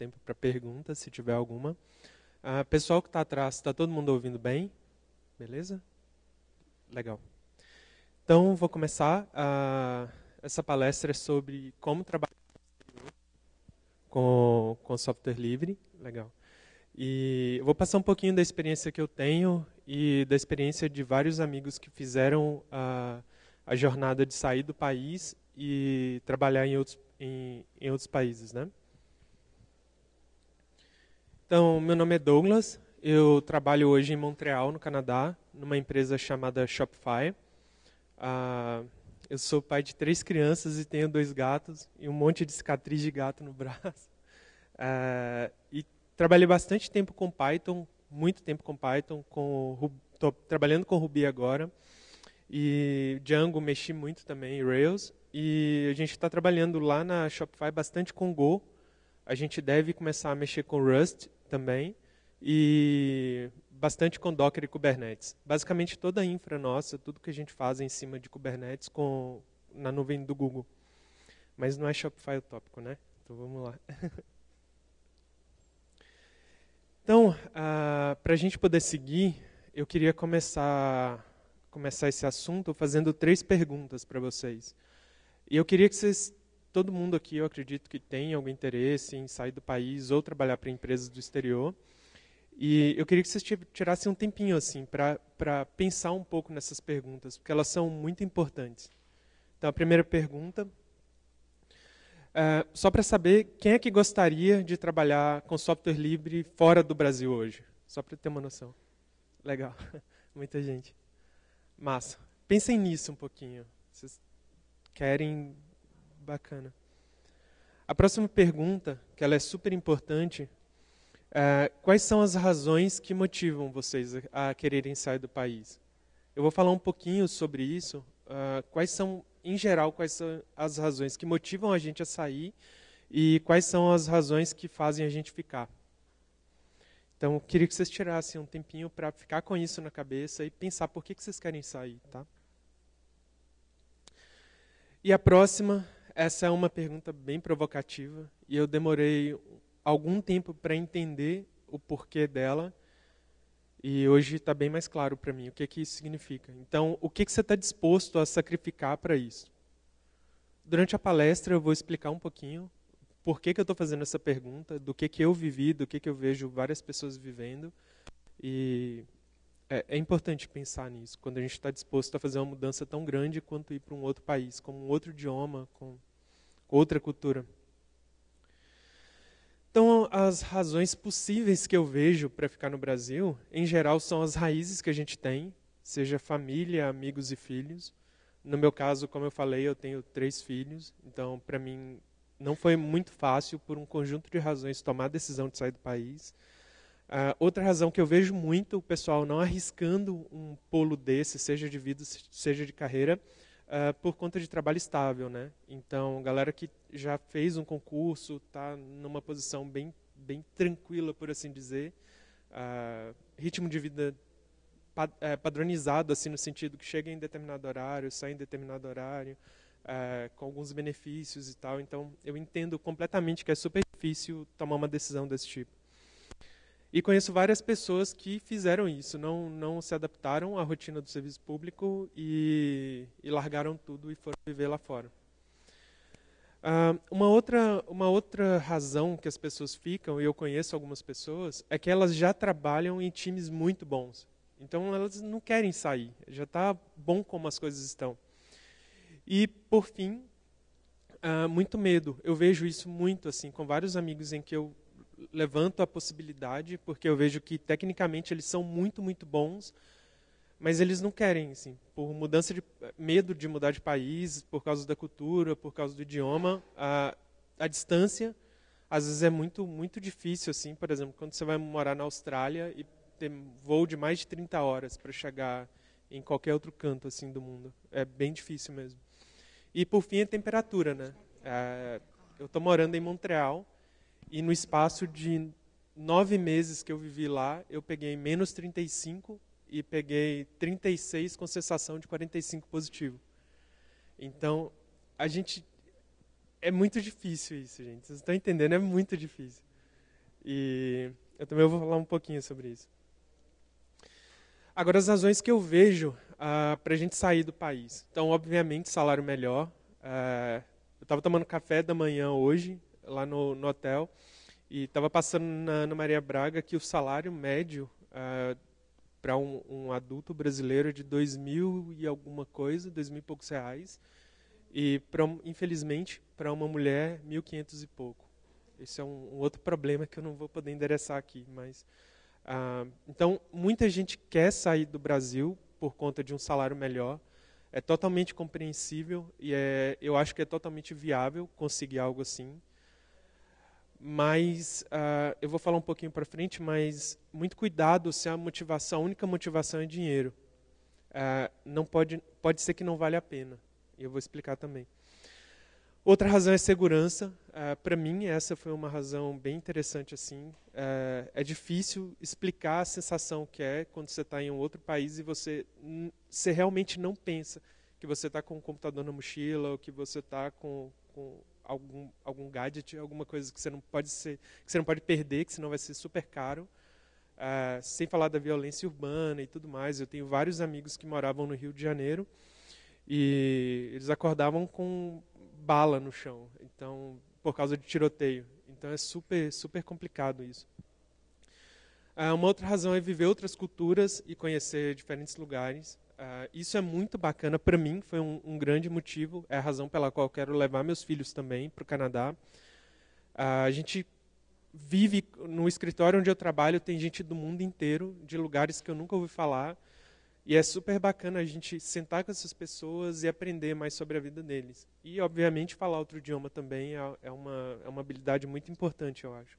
tempo para perguntas, se tiver alguma. Ah, pessoal que está atrás, está todo mundo ouvindo bem? Beleza? Legal. Então, vou começar. Ah, essa palestra é sobre como trabalhar com, com software livre. Legal. E vou passar um pouquinho da experiência que eu tenho e da experiência de vários amigos que fizeram a, ah, a jornada de sair do país e trabalhar em outros, em, em outros países. Né? Então, meu nome é Douglas, eu trabalho hoje em Montreal, no Canadá, numa empresa chamada Shopify. Ah, eu sou pai de três crianças e tenho dois gatos e um monte de cicatriz de gato no braço. Ah, e trabalhei bastante tempo com Python, muito tempo com Python, com tô trabalhando com Ruby agora. E Django mexi muito também, Rails. E a gente está trabalhando lá na Shopify bastante com Go. A gente deve começar a mexer com Rust também e bastante com Docker e Kubernetes. Basicamente toda a infra nossa, tudo que a gente faz é em cima de Kubernetes com, na nuvem do Google. Mas não é Shopify o tópico, né? Então vamos lá. então, ah, para a gente poder seguir, eu queria começar começar esse assunto fazendo três perguntas para vocês. E eu queria que vocês Todo mundo aqui, eu acredito que tem algum interesse em sair do país ou trabalhar para empresas do exterior. E eu queria que vocês tirassem um tempinho assim para pensar um pouco nessas perguntas, porque elas são muito importantes. Então, a primeira pergunta, é, só para saber quem é que gostaria de trabalhar com software livre fora do Brasil hoje, só para ter uma noção. Legal, muita gente. Massa. Pensem nisso um pouquinho. Vocês querem bacana. A próxima pergunta, que ela é super importante, é, quais são as razões que motivam vocês a quererem sair do país? Eu vou falar um pouquinho sobre isso. Uh, quais são, em geral, quais são as razões que motivam a gente a sair e quais são as razões que fazem a gente ficar? Então, eu queria que vocês tirassem um tempinho para ficar com isso na cabeça e pensar por que, que vocês querem sair, tá? E a próxima essa é uma pergunta bem provocativa e eu demorei algum tempo para entender o porquê dela. E hoje está bem mais claro para mim o que, que isso significa. Então, o que, que você está disposto a sacrificar para isso? Durante a palestra eu vou explicar um pouquinho por que, que eu estou fazendo essa pergunta, do que, que eu vivi, do que, que eu vejo várias pessoas vivendo. E é, é importante pensar nisso, quando a gente está disposto a fazer uma mudança tão grande quanto ir para um outro país, como um outro idioma, com outra cultura. Então, as razões possíveis que eu vejo para ficar no Brasil, em geral, são as raízes que a gente tem, seja família, amigos e filhos. No meu caso, como eu falei, eu tenho três filhos, então, para mim, não foi muito fácil, por um conjunto de razões, tomar a decisão de sair do país. Uh, outra razão que eu vejo muito o pessoal não arriscando um polo desse, seja de vida, seja de carreira, uh, por conta de trabalho estável, né? Então, galera que já fez um concurso, está numa posição bem, bem tranquila, por assim dizer, uh, ritmo de vida é, padronizado, assim, no sentido que chega em determinado horário, sai em determinado horário, uh, com alguns benefícios e tal. Então, eu entendo completamente que é super difícil tomar uma decisão desse tipo. E conheço várias pessoas que fizeram isso, não, não se adaptaram à rotina do serviço público e, e largaram tudo e foram viver lá fora. Ah, uma, outra, uma outra razão que as pessoas ficam, e eu conheço algumas pessoas, é que elas já trabalham em times muito bons. Então elas não querem sair, já está bom como as coisas estão. E, por fim, ah, muito medo. Eu vejo isso muito assim com vários amigos em que eu levanto a possibilidade, porque eu vejo que tecnicamente eles são muito, muito bons, mas eles não querem, assim, por mudança de medo de mudar de país, por causa da cultura, por causa do idioma, a, a distância às vezes é muito, muito difícil, assim, por exemplo, quando você vai morar na Austrália e ter voo de mais de 30 horas para chegar em qualquer outro canto assim do mundo, é bem difícil mesmo. E por fim a temperatura, né? É, eu estou morando em Montreal e no espaço de nove meses que eu vivi lá, eu peguei menos 35 e peguei 36 com sensação de 45 positivo. Então, a gente. É muito difícil isso, gente. Vocês estão entendendo? É muito difícil. E eu também vou falar um pouquinho sobre isso. Agora, as razões que eu vejo uh, ah, para a gente sair do país. Então, obviamente, salário melhor. Uh, eu estava tomando café da manhã hoje, lá no, no hotel e estava passando na Ana Maria Braga que o salário médio uh, ah, para um, um, adulto brasileiro é de dois mil e alguma coisa, dois mil e poucos reais, e pra, infelizmente para uma mulher mil quinhentos e pouco. Esse é um, um, outro problema que eu não vou poder endereçar aqui, mas uh, então muita gente quer sair do Brasil por conta de um salário melhor. É totalmente compreensível e é, eu acho que é totalmente viável conseguir algo assim mas uh, eu vou falar um pouquinho para frente, mas muito cuidado se a motivação, a única motivação é dinheiro. Uh, não pode, pode ser que não vale a pena. E eu vou explicar também. Outra razão é segurança. Uh, ah, para mim, essa foi uma razão bem interessante. assim. é difícil explicar a sensação que é quando você está em um outro país e você, você realmente não pensa que você está com o computador na mochila ou que você está com, com algum, algum gadget, alguma coisa que você não pode ser, que você não pode perder, que senão vai ser super caro. Uh, sem falar da violência urbana e tudo mais. Eu tenho vários amigos que moravam no Rio de Janeiro e eles acordavam com bala no chão, então por causa de tiroteio. Então é super super complicado isso. Uh, uma outra razão é viver outras culturas e conhecer diferentes lugares. Ah, isso é muito bacana para mim, foi um, um, grande motivo, é a razão pela qual quero levar meus filhos também para o Canadá. Uh, a gente vive no escritório onde eu trabalho, tem gente do mundo inteiro, de lugares que eu nunca ouvi falar, e é super bacana a gente sentar com essas pessoas e aprender mais sobre a vida deles. E, obviamente, falar outro idioma também é, é uma, é uma habilidade muito importante, eu acho.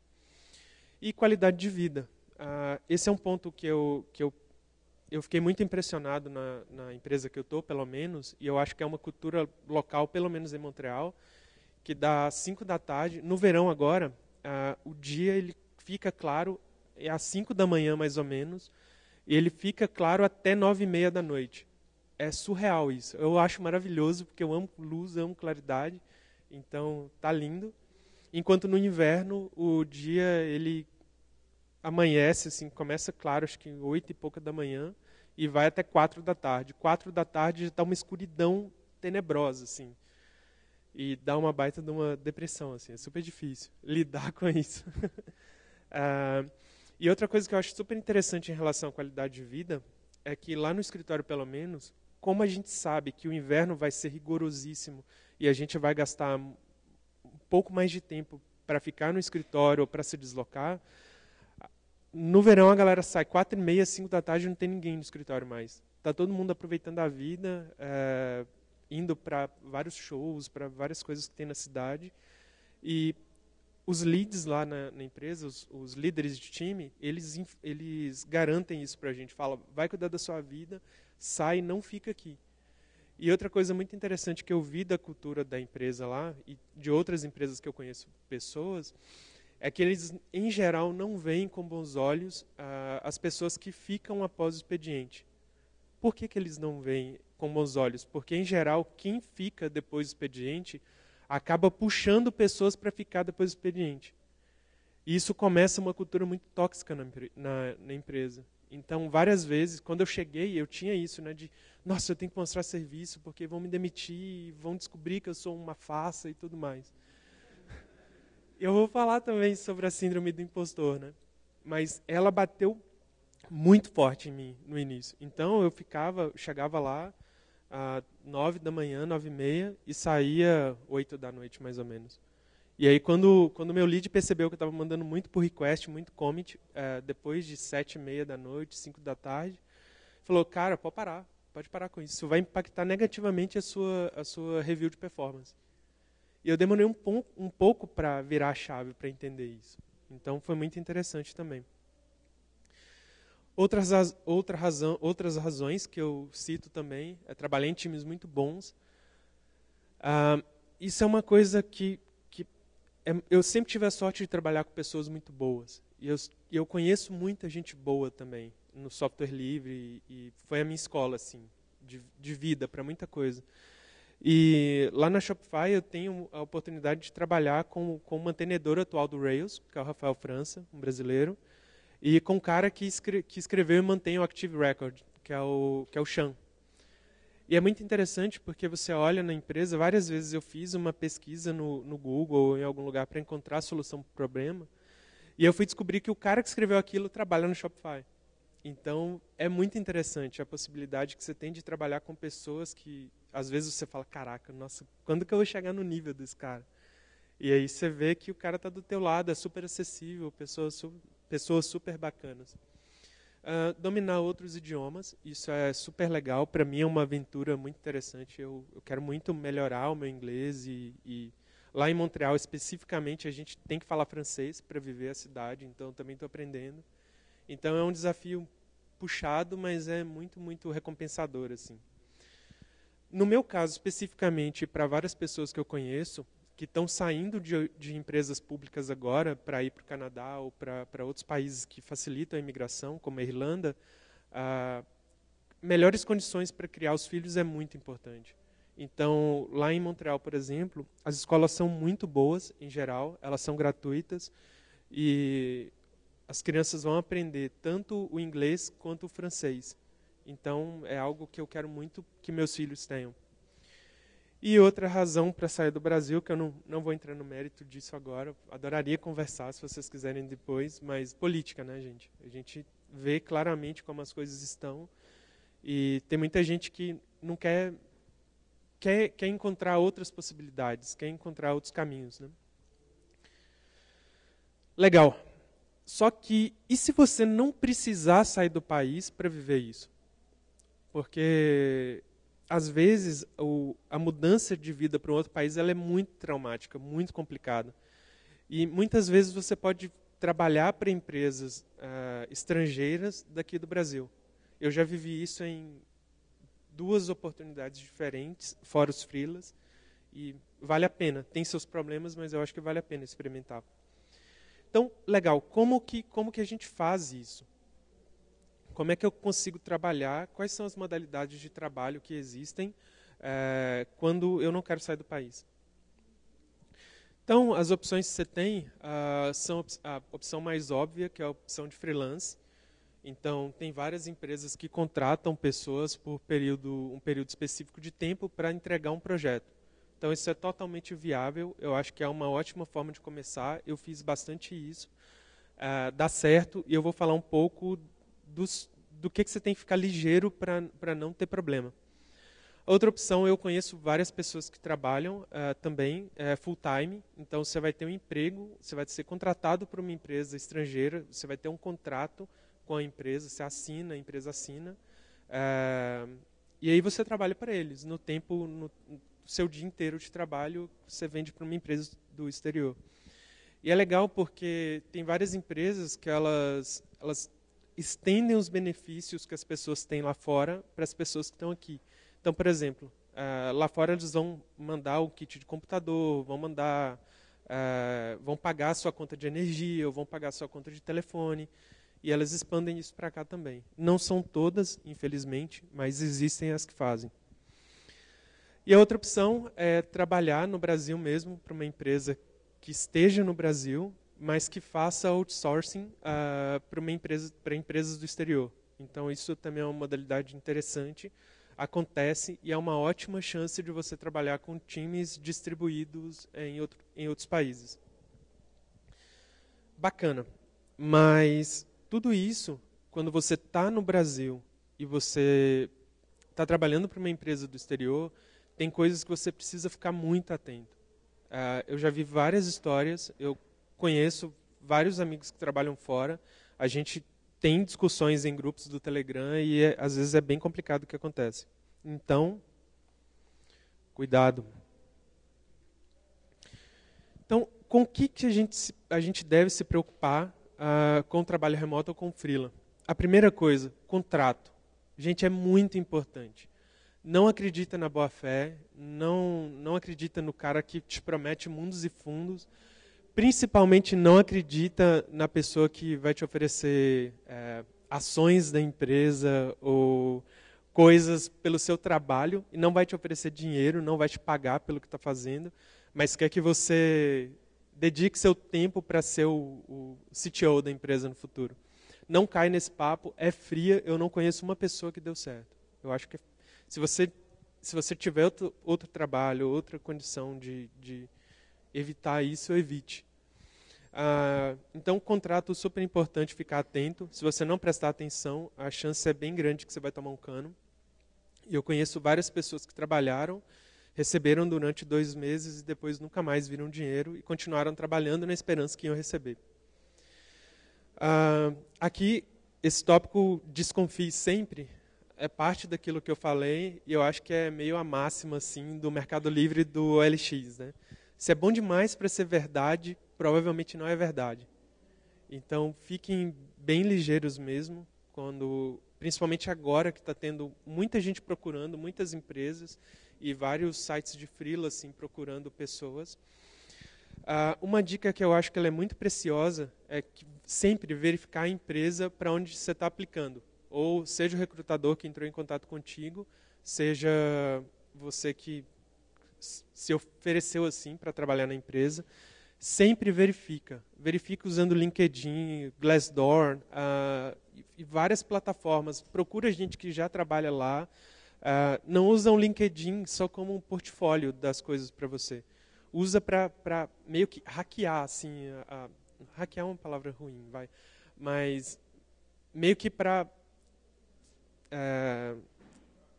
E qualidade de vida. Uh, esse é um ponto que eu, que eu eu fiquei muito impressionado na, na empresa que eu estou, pelo menos, e eu acho que é uma cultura local, pelo menos em Montreal, que dá 5 da tarde, no verão agora, o dia ele fica claro é às 5 da manhã mais ou menos, e ele fica claro até 9 e meia da noite. É surreal isso. Eu acho maravilhoso, porque eu amo luz, amo claridade, então tá lindo. Enquanto no inverno o dia ele amanhece, assim, começa claro, acho que oito e pouca da manhã, e vai até quatro da tarde. Quatro da tarde já está uma escuridão tenebrosa, assim. E dá uma baita de uma depressão, assim. É super difícil lidar com isso. Ah, e outra coisa que eu acho super interessante em relação à qualidade de vida é que lá no escritório, pelo menos, como a gente sabe que o inverno vai ser rigorosíssimo e a gente vai gastar um pouco mais de tempo para ficar no escritório ou para se deslocar, no verão a galera sai quatro e meia, cinco da tarde, não tem ninguém no escritório mais. Tá todo mundo aproveitando a vida, é, indo para vários shows, para várias coisas que tem na cidade. E os leads lá na, na empresa, os, os, líderes de time, eles, eles garantem isso para a gente. Fala, vai cuidar da sua vida, sai, não fica aqui. E outra coisa muito interessante que eu vi da cultura da empresa lá e de outras empresas que eu conheço pessoas é que eles, em geral, não veem com bons olhos ah, as pessoas que ficam após o expediente. Por que, que eles não veem com bons olhos? Porque, em geral, quem fica depois do expediente acaba puxando pessoas para ficar depois do expediente. E isso começa uma cultura muito tóxica na, na, na empresa. Então, várias vezes, quando eu cheguei, eu tinha isso, né, de, nossa, eu tenho que mostrar serviço porque vão me demitir, vão descobrir que eu sou uma farsa e tudo mais. Eu vou falar também sobre a síndrome do impostor, né? Mas ela bateu muito forte em mim no início. Então eu ficava, chegava lá às nove da manhã, nove e meia, e saía oito da noite, mais ou menos. E aí quando quando meu lead percebeu que eu estava mandando muito por request, muito commit, é, depois de sete e meia da noite, cinco da tarde, falou, cara, pode parar, pode parar com isso. Isso vai impactar negativamente a sua a sua review de performance. E eu demorei um, um pouco para virar a chave, para entender isso. Então foi muito interessante também. Outras, outra razão, outras razões que eu cito também é trabalhar em times muito bons. Ah, isso é uma coisa que, que é, eu sempre tive a sorte de trabalhar com pessoas muito boas. E eu, eu conheço muita gente boa também no software livre. E, e foi a minha escola, assim, de, de vida para muita coisa. E lá na Shopify eu tenho a oportunidade de trabalhar com, com o mantenedor atual do Rails, que é o Rafael França, um brasileiro, e com um cara que, escre que escreveu e mantém o Active Record, que é o, que é o Chan. E é muito interessante porque você olha na empresa, várias vezes eu fiz uma pesquisa no, no Google ou em algum lugar para encontrar a solução para o problema, e eu fui descobrir que o cara que escreveu aquilo trabalha no Shopify. Então, é muito interessante a possibilidade que você tem de trabalhar com pessoas que, às vezes você fala, caraca, nossa, quando que eu vou chegar no nível desse cara? E aí você vê que o cara está do teu lado, é super acessível, pessoas, su pessoas super bacanas. Uh, dominar outros idiomas, isso é super legal. Para mim é uma aventura muito interessante. Eu, eu quero muito melhorar o meu inglês e, e, lá em Montreal especificamente a gente tem que falar francês para viver a cidade. Então também estou aprendendo. Então é um desafio puxado, mas é muito muito recompensador assim. No meu caso, especificamente, para várias pessoas que eu conheço, que estão saindo de, de, empresas públicas agora para ir para o Canadá ou para outros países que facilitam a imigração, como a Irlanda, melhores condições para criar os filhos é muito importante. Então, lá em Montreal, por exemplo, as escolas são muito boas, em geral, elas são gratuitas e as crianças vão aprender tanto o inglês quanto o francês. Então, é algo que eu quero muito que meus filhos tenham. E outra razão para sair do Brasil, que eu não, não vou entrar no mérito disso agora, adoraria conversar se vocês quiserem depois, mas política, né, gente? A gente vê claramente como as coisas estão e tem muita gente que não quer, quer, quer encontrar outras possibilidades, quer encontrar outros caminhos, né? Legal. Só que, e se você não precisar sair do país para viver isso? Porque às vezes o, a mudança de vida para um outro país ela é muito traumática, muito complicada. E muitas vezes você pode trabalhar para empresas uh, estrangeiras daqui do Brasil. Eu já vivi isso em duas oportunidades diferentes, fora os freelas, e vale a pena. Tem seus problemas, mas eu acho que vale a pena experimentar. Então, legal. Como que como que a gente faz isso? Como é que eu consigo trabalhar? Quais são as modalidades de trabalho que existem é, quando eu não quero sair do país? Então, as opções que você tem uh, são a opção mais óbvia, que é a opção de freelance. Então, tem várias empresas que contratam pessoas por período, um período específico de tempo para entregar um projeto. Então, isso é totalmente viável. Eu acho que é uma ótima forma de começar. Eu fiz bastante isso. Uh, dá certo. E eu vou falar um pouco dos, do que, que você tem que ficar ligeiro para não ter problema. Outra opção, eu conheço várias pessoas que trabalham uh, também uh, eh, full time. Então você vai ter um emprego, você vai ser contratado por uma empresa estrangeira, você vai ter um contrato com a empresa, você assina, a empresa assina, uh, e aí você trabalha para eles. No tempo, no, seu dia inteiro de trabalho, você vende para uma empresa do exterior. E é legal porque tem várias empresas que elas elas estendem os benefícios que as pessoas têm lá fora para as pessoas que estão aqui. Então, por exemplo, uh, lá fora eles vão mandar o kit de computador, vão mandar, uh, vão pagar a sua conta de energia, ou vão pagar a sua conta de telefone, e elas expandem isso para cá também. Não são todas, infelizmente, mas existem as que fazem. E a outra opção é trabalhar no Brasil mesmo para uma empresa que esteja no Brasil mas que faça outsourcing uh, ah, para empresa, empresas do exterior. Então, isso também é uma modalidade interessante, acontece e é uma ótima chance de você trabalhar com times distribuídos em, outro, em outros países. Bacana. Mas tudo isso, quando você está no Brasil e você está trabalhando para uma empresa do exterior, tem coisas que você precisa ficar muito atento. Uh, eu já vi várias histórias, eu conheço vários amigos que trabalham fora. A gente tem discussões em grupos do Telegram e é, às vezes é bem complicado o que acontece. Então, cuidado. Então, com o que, que a, gente, a gente deve se preocupar uh, com o trabalho remoto ou com o freela? A primeira coisa, contrato. Gente, é muito importante. Não acredita na boa-fé, não, não acredita no cara que te promete mundos e fundos, principalmente não acredita na pessoa que vai te oferecer é, ações da empresa ou coisas pelo seu trabalho e não vai te oferecer dinheiro, não vai te pagar pelo que está fazendo, mas quer que você dedique seu tempo para ser o, o CTO da empresa no futuro. Não cai nesse papo, é fria, eu não conheço uma pessoa que deu certo. Eu acho que se você, se você tiver outro, outro trabalho, outra condição de, de evitar isso, evite. Ah, então, o contrato super importante ficar atento. Se você não prestar atenção, a chance é bem grande que você vai tomar um cano. E eu conheço várias pessoas que trabalharam, receberam durante dois meses e depois nunca mais viram dinheiro e continuaram trabalhando na esperança que iam receber. Ah, aqui, esse tópico desconfie sempre é parte daquilo que eu falei e eu acho que é meio a máxima assim do Mercado Livre do LX, né? Se é bom demais para ser verdade, provavelmente não é verdade. Então fiquem bem ligeiros mesmo quando, principalmente agora que está tendo muita gente procurando, muitas empresas e vários sites de frila assim procurando pessoas. Uh, uma dica que eu acho que é muito preciosa é que sempre verificar a empresa para onde você está aplicando. Ou seja o recrutador que entrou em contato contigo, seja você que se ofereceu assim para trabalhar na empresa, sempre verifica. Verifica usando LinkedIn, Glassdoor uh, e várias plataformas. Procura gente que já trabalha lá. Uh, não usa o um LinkedIn só como um portfólio das coisas para você. Usa para meio que hackear, assim. Uh, hackear é uma palavra ruim, vai. Mas meio que para eh,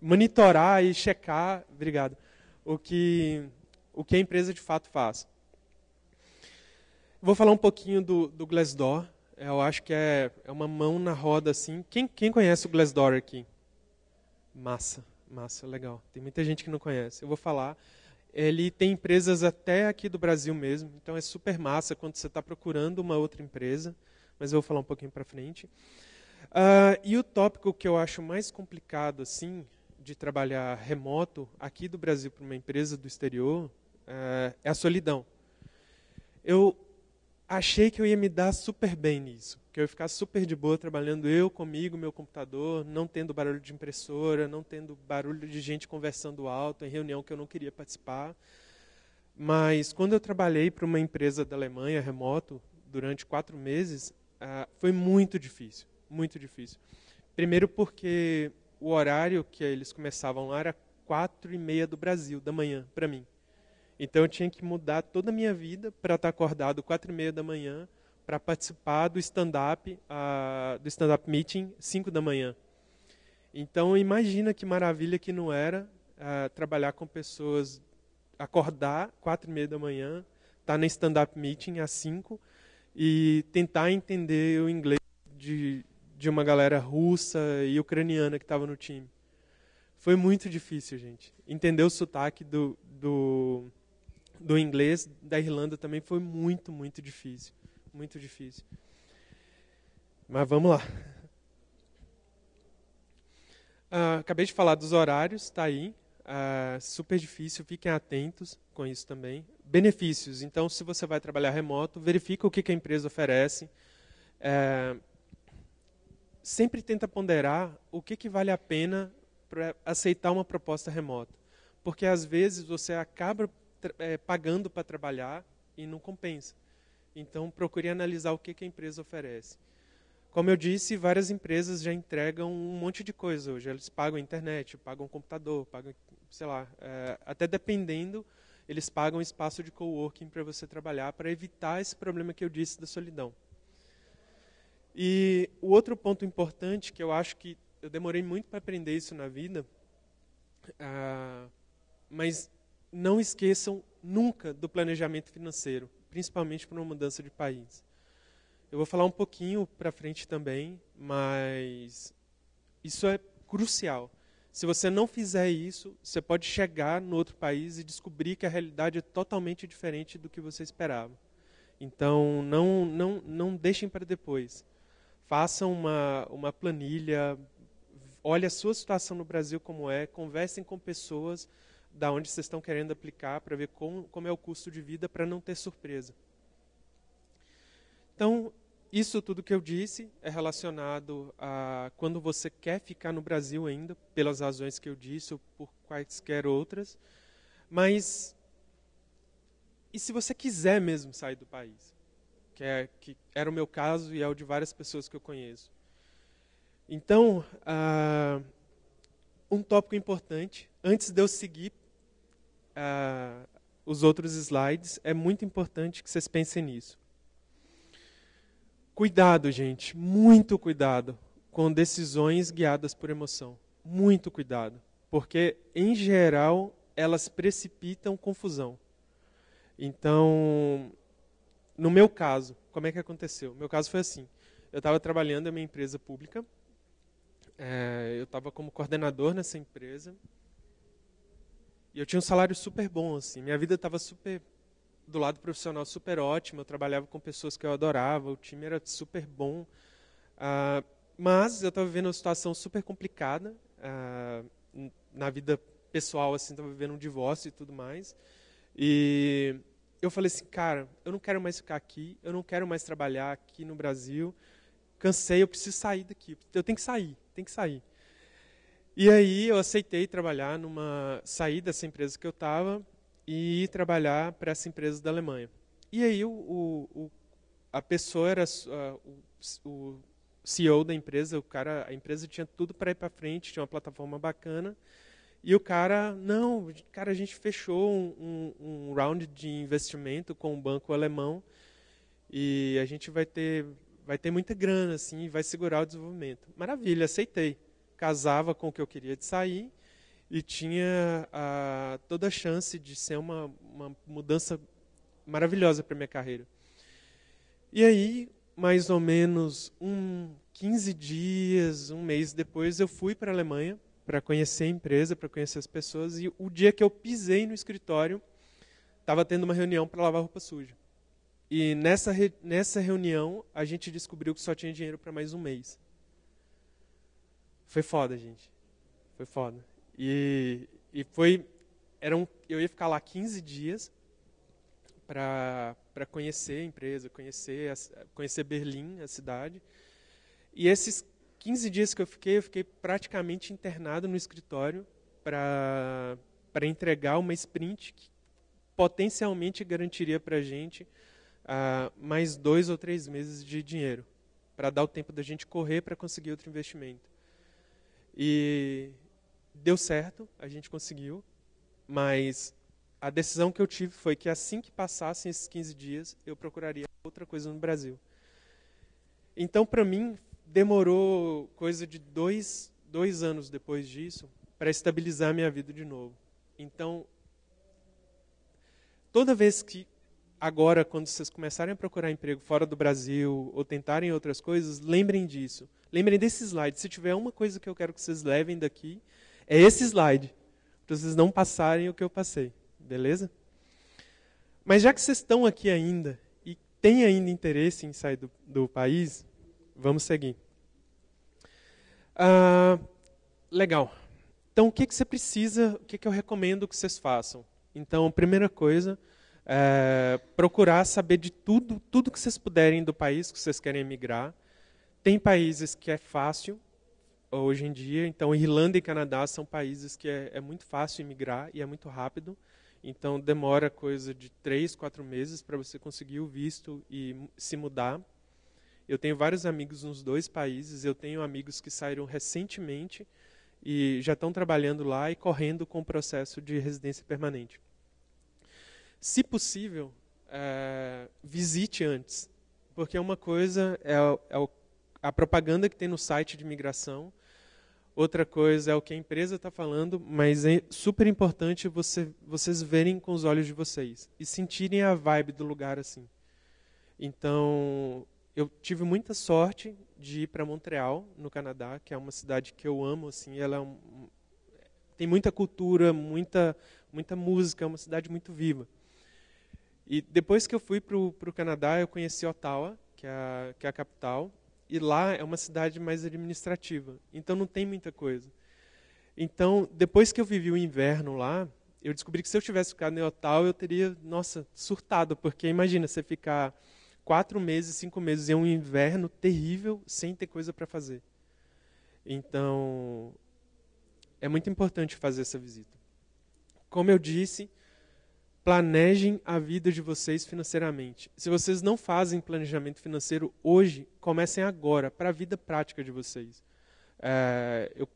monitorar e checar, obrigado, o que, o que a empresa de fato faz. Vou falar um pouquinho do, do Glassdoor. É, eu acho que é, é uma mão na roda, assim. Quem, quem conhece o Glassdoor aqui? Massa, massa, legal. Tem muita gente que não conhece. Eu vou falar. Ele tem empresas até aqui do Brasil mesmo, então é super massa quando você está procurando uma outra empresa, mas eu vou falar um pouquinho para frente. Uh, e o tópico que eu acho mais complicado, assim, de trabalhar remoto aqui do Brasil para uma empresa do exterior é, é a solidão. Eu achei que eu ia me dar super bem nisso, que eu ia ficar super de boa trabalhando eu comigo, meu computador, não tendo barulho de impressora, não tendo barulho de gente conversando alto em reunião que eu não queria participar. Mas quando eu trabalhei para uma empresa da Alemanha remoto durante quatro meses, ah, foi muito difícil, muito difícil. Primeiro porque o horário que eles começavam lá era quatro e meia do Brasil, da manhã, para mim. Então eu tinha que mudar toda a minha vida para estar tá acordado quatro e meia da manhã para participar do stand-up, uh, do stand-up meeting cinco da manhã. Então imagina que maravilha que não era uh, trabalhar com pessoas, acordar quatro e meia da manhã, estar tá na stand-up meeting às cinco e tentar entender o inglês de, de uma galera russa e ucraniana que estava no time. Foi muito difícil, gente. Entender o sotaque do, do, do inglês da Irlanda também foi muito, muito difícil. Muito difícil. Mas vamos lá. Ah, acabei de falar dos horários, está aí. Ah, super difícil, fiquem atentos com isso também. Benefícios. Então, se você vai trabalhar remoto, verifica o que, que a empresa oferece. É, sempre tenta ponderar o que, que vale a pena para aceitar uma proposta remota. Porque às vezes você acaba é, pagando para trabalhar e não compensa. Então, procure analisar o que, que a empresa oferece. Como eu disse, várias empresas já entregam um monte de coisa hoje. Eles pagam a internet, pagam computador, pagam, sei lá, é, até dependendo, eles pagam espaço de coworking para você trabalhar para evitar esse problema que eu disse da solidão. E o outro ponto importante que eu acho que eu demorei muito para aprender isso na vida, ah, mas não esqueçam nunca do planejamento financeiro, principalmente para uma mudança de país. Eu vou falar um pouquinho para frente também, mas isso é crucial. Se você não fizer isso, você pode chegar no outro país e descobrir que a realidade é totalmente diferente do que você esperava. Então, não, não, não deixem para depois façam uma, uma planilha, olhem a sua situação no Brasil como é, conversem com pessoas da onde vocês estão querendo aplicar para ver como, como é o custo de vida para não ter surpresa. Então, isso tudo que eu disse é relacionado a quando você quer ficar no Brasil ainda, pelas razões que eu disse ou por quaisquer outras. Mas e se você quiser mesmo sair do país? que, é, que era o meu caso e é o de várias pessoas que eu conheço. Então, uh, um tópico importante, antes de eu seguir uh, os outros slides, é muito importante que vocês pensem nisso. Cuidado, gente, muito cuidado com decisões guiadas por emoção. Muito cuidado. Porque, em geral, elas precipitam confusão. Então, no meu caso, como é que aconteceu? Meu caso foi assim: eu estava trabalhando em uma empresa pública, é, eu estava como coordenador nessa empresa e eu tinha um salário super bom, assim. Minha vida estava super do lado profissional super ótima. Eu trabalhava com pessoas que eu adorava, o time era super bom, ah, mas eu estava vivendo uma situação super complicada ah, na vida pessoal, assim, estava vivendo um divórcio e tudo mais. E eu falei assim, cara, eu não quero mais ficar aqui, eu não quero mais trabalhar aqui no Brasil, cansei, eu preciso sair daqui, eu tenho que sair, tenho que sair. E aí eu aceitei trabalhar numa sair dessa empresa que eu estava e ir trabalhar para essa empresa da Alemanha. E aí o, o a pessoa era o, o CEO da empresa, o cara, a empresa tinha tudo para ir para frente, tinha uma plataforma bacana. E o cara, não, cara, a gente fechou um, um, um round de investimento com o um banco alemão e a gente vai ter, vai ter muita grana, assim, e vai segurar o desenvolvimento. Maravilha, aceitei. Casava com o que eu queria de sair e tinha a, toda a chance de ser uma, uma mudança maravilhosa para minha carreira. E aí, mais ou menos um 15 dias, um mês depois, eu fui para a Alemanha para conhecer a empresa, para conhecer as pessoas. E o dia que eu pisei no escritório, estava tendo uma reunião para lavar roupa suja. E nessa, re... nessa reunião, a gente descobriu que só tinha dinheiro para mais um mês. Foi foda, gente. Foi foda. E, e foi. Era um... eu ia ficar lá 15 dias para conhecer a empresa, conhecer, a... conhecer Berlim, a cidade. E esses 15 dias que eu fiquei, eu fiquei praticamente internado no escritório para entregar uma sprint que potencialmente garantiria para a gente uh, mais dois ou três meses de dinheiro, para dar o tempo da gente correr para conseguir outro investimento. E deu certo, a gente conseguiu, mas a decisão que eu tive foi que assim que passassem esses 15 dias, eu procuraria outra coisa no Brasil. Então, para mim, demorou coisa de dois, dois anos depois disso para estabilizar minha vida de novo. Então, toda vez que agora, quando vocês começarem a procurar emprego fora do Brasil ou tentarem outras coisas, lembrem disso. Lembrem desse slide. Se tiver uma coisa que eu quero que vocês levem daqui, é esse slide, para vocês não passarem o que eu passei, beleza? Mas já que vocês estão aqui ainda e têm ainda interesse em sair do, do país, Vamos seguir. Ah, legal. Então, o que, que você precisa, o que, que eu recomendo que vocês façam? Então, primeira coisa, é, procurar saber de tudo, tudo que vocês puderem do país que vocês querem emigrar. Tem países que é fácil hoje em dia, então Irlanda e Canadá são países que é, é muito fácil emigrar e é muito rápido. Então demora coisa de três, quatro meses para você conseguir o visto e se mudar. Eu tenho vários amigos nos dois países, eu tenho amigos que saíram recentemente e já estão trabalhando lá e correndo com o processo de residência permanente. Se possível, é, visite antes, porque é uma coisa é, é a propaganda que tem no site de imigração, outra coisa é o que a empresa está falando, mas é super importante você, vocês verem com os olhos de vocês e sentirem a vibe do lugar assim. Então, eu tive muita sorte de ir para Montreal, no Canadá, que é uma cidade que eu amo, assim, ela é um, tem muita cultura, muita muita música, é uma cidade muito viva. E depois que eu fui para o Canadá, eu conheci Ottawa, que é, a, que é a capital, e lá é uma cidade mais administrativa, então não tem muita coisa. Então, depois que eu vivi o inverno lá, eu descobri que se eu tivesse ficado em Ottawa, eu teria, nossa, surtado, porque imagina você ficar quatro meses, cinco meses em um inverno terrível, sem ter coisa para fazer. Então, é muito importante fazer essa visita. Como eu disse, planejem a vida de vocês financeiramente. Se vocês não fazem planejamento financeiro hoje, comecem agora, para a vida prática de vocês. É, eu,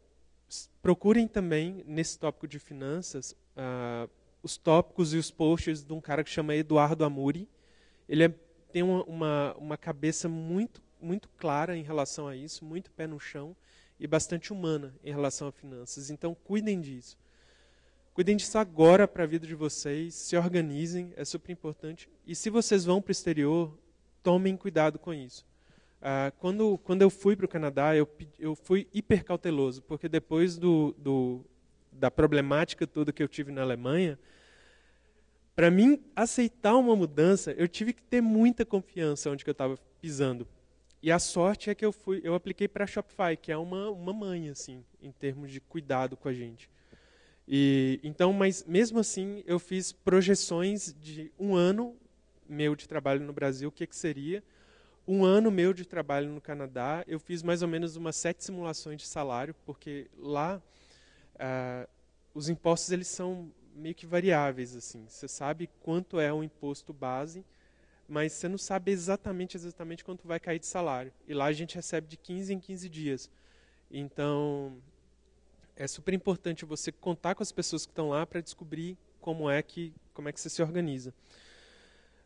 procurem também, nesse tópico de finanças, uh, os tópicos e os posts de um cara que chama Eduardo Amuri. Ele é tem uma, uma, uma cabeça muito, muito clara em relação a isso, muito pé no chão e bastante humana em relação a finanças. Então, cuidem disso. Cuidem disso agora para a vida de vocês, se organizem, é super importante. E se vocês vão para o exterior, tomem cuidado com isso. Ah, quando, quando eu fui para o Canadá, eu, eu fui hipercauteloso, porque depois do, do, da problemática toda que eu tive na Alemanha, para mim aceitar uma mudança, eu tive que ter muita confiança onde eu estava pisando. E a sorte é que eu fui, eu apliquei para a Shopify, que é uma uma mãe assim, em termos de cuidado com a gente. E então, mas mesmo assim, eu fiz projeções de um ano meu de trabalho no Brasil, o que, que seria? Um ano meu de trabalho no Canadá, eu fiz mais ou menos umas sete simulações de salário, porque lá ah, os impostos eles são meio que variáveis assim. Você sabe quanto é o imposto base, mas você não sabe exatamente exatamente quanto vai cair de salário. E lá a gente recebe de 15 em 15 dias. Então, é super importante você contar com as pessoas que estão lá para descobrir como é que como é que você se organiza.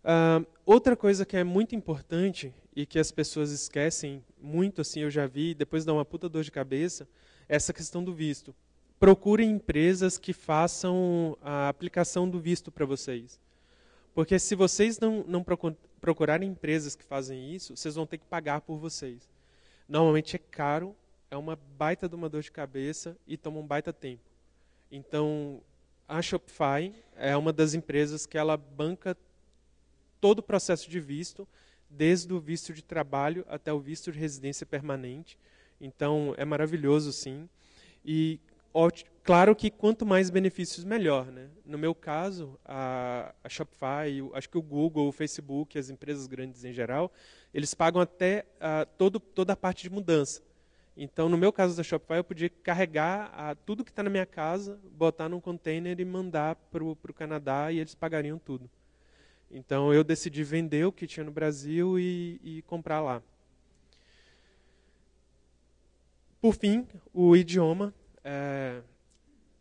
Uh, outra coisa que é muito importante e que as pessoas esquecem muito, assim, eu já vi, depois dá uma puta dor de cabeça, é essa questão do visto procurem empresas que façam a aplicação do visto para vocês. Porque se vocês não, não procurarem empresas que fazem isso, vocês vão ter que pagar por vocês. Normalmente é caro, é uma baita de uma dor de cabeça e toma um baita tempo. Então, a Shopify é uma das empresas que ela banca todo o processo de visto, desde o visto de trabalho até o visto de residência permanente. Então, é maravilhoso, sim. E claro que quanto mais benefícios, melhor. Né? No meu caso, a, a Shopify, acho que o Google, o Facebook, as empresas grandes em geral, eles pagam até todo, toda a parte de mudança. Então, no meu caso da Shopify, eu podia carregar a, tudo que está na minha casa, botar num container e mandar para o Canadá e eles pagariam tudo. Então, eu decidi vender o que tinha no Brasil e, e comprar lá. Por fim, o idioma é,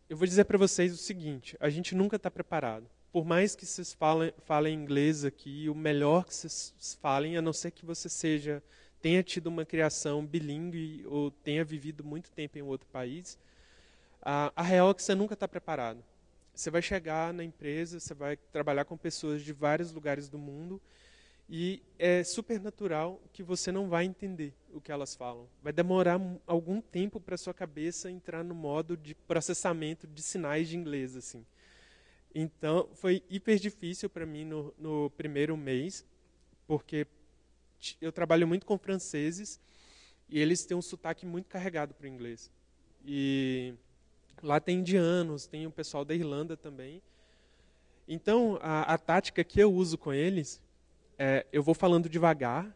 eu vou dizer para vocês o seguinte: a gente nunca está preparado. Por mais que vocês falem, falem inglês aqui, o melhor que vocês falem, a não ser que você seja tenha tido uma criação bilíngue ou tenha vivido muito tempo em outro país, a, a real é que você nunca está preparado. Você vai chegar na empresa, você vai trabalhar com pessoas de vários lugares do mundo e é supernatural que você não vai entender o que elas falam. Vai demorar algum tempo para sua cabeça entrar no modo de processamento de sinais de inglês assim. Então, foi hiper difícil para mim no, no primeiro mês, porque eu trabalho muito com franceses e eles têm um sotaque muito carregado para o inglês. E lá tem indianos, tem o pessoal da Irlanda também. Então, a, a tática que eu uso com eles é, eu vou falando devagar,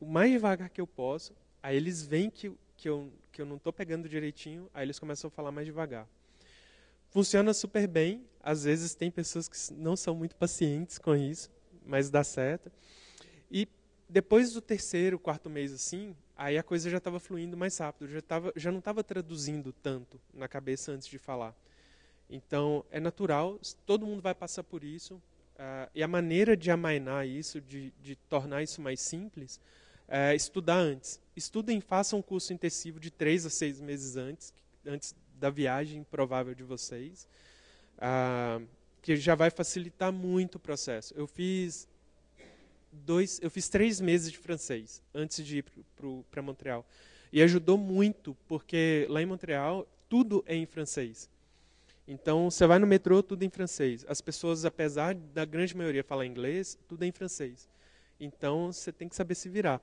o mais devagar que eu posso, aí eles veem que, que, eu, que eu não estou pegando direitinho, aí eles começam a falar mais devagar. Funciona super bem, às vezes tem pessoas que não são muito pacientes com isso, mas dá certo. E depois do terceiro, quarto mês assim, aí a coisa já estava fluindo mais rápido, já, tava, já não estava traduzindo tanto na cabeça antes de falar. Então, é natural, todo mundo vai passar por isso, Uh, e a maneira de amainar isso, de, de tornar isso mais simples, é estudar antes. Estudem, façam um curso intensivo de três a seis meses antes, antes da viagem provável de vocês, uh, que já vai facilitar muito o processo. Eu fiz dois, eu fiz três meses de francês antes de ir para Montreal e ajudou muito porque lá em Montreal tudo é em francês. Então, você vai no metrô, tudo em francês. As pessoas, apesar da grande maioria falar inglês, tudo é em francês. Então, você tem que saber se virar.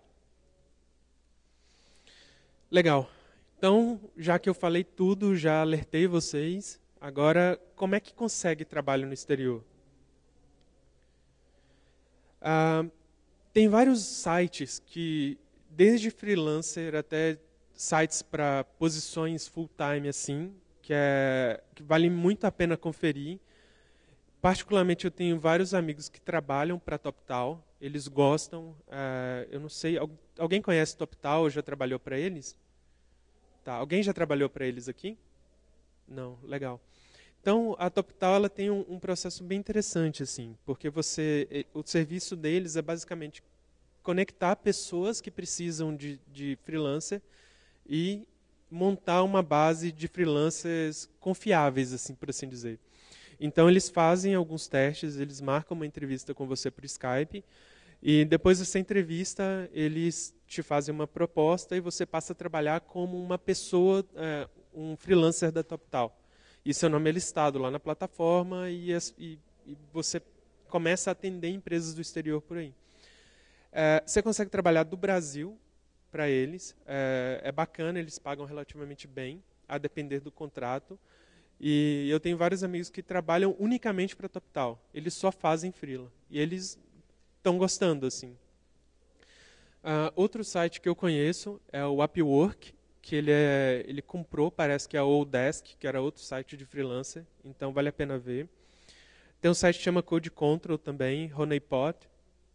Legal. Então, já que eu falei tudo, já alertei vocês, agora, como é que consegue trabalho no exterior? Ah, tem vários sites que, desde freelancer até sites para posições full-time, assim, que, é, que vale muito a pena conferir. Particularmente, eu tenho vários amigos que trabalham para a TopTal. Eles gostam. É, eu não sei. Alguém conhece TopTal ou já trabalhou para eles? Tá. Alguém já trabalhou para eles aqui? Não. Legal. Então, a TopTal ela tem um, um, processo bem interessante, assim, porque você, eh, o serviço deles é basicamente conectar pessoas que precisam de, de freelancer e montar uma base de freelancers confiáveis, assim por assim dizer. Então eles fazem alguns testes, eles marcam uma entrevista com você por Skype e depois dessa entrevista eles te fazem uma proposta e você passa a trabalhar como uma pessoa, é, um freelancer da TopTal. E seu nome é listado lá na plataforma e, e, e você começa a atender empresas do exterior por aí. É, você consegue trabalhar do Brasil para eles. É, é, bacana, eles pagam relativamente bem, a depender do contrato. E eu tenho vários amigos que trabalham unicamente para TopTal. Eles só fazem frila. E eles estão gostando, assim. Uh, outro site que eu conheço é o Upwork, que ele, é, ele comprou, parece que é a Oldesk que era outro site de freelancer, então vale a pena ver. Tem um site que chama Code Control também, Honeypot,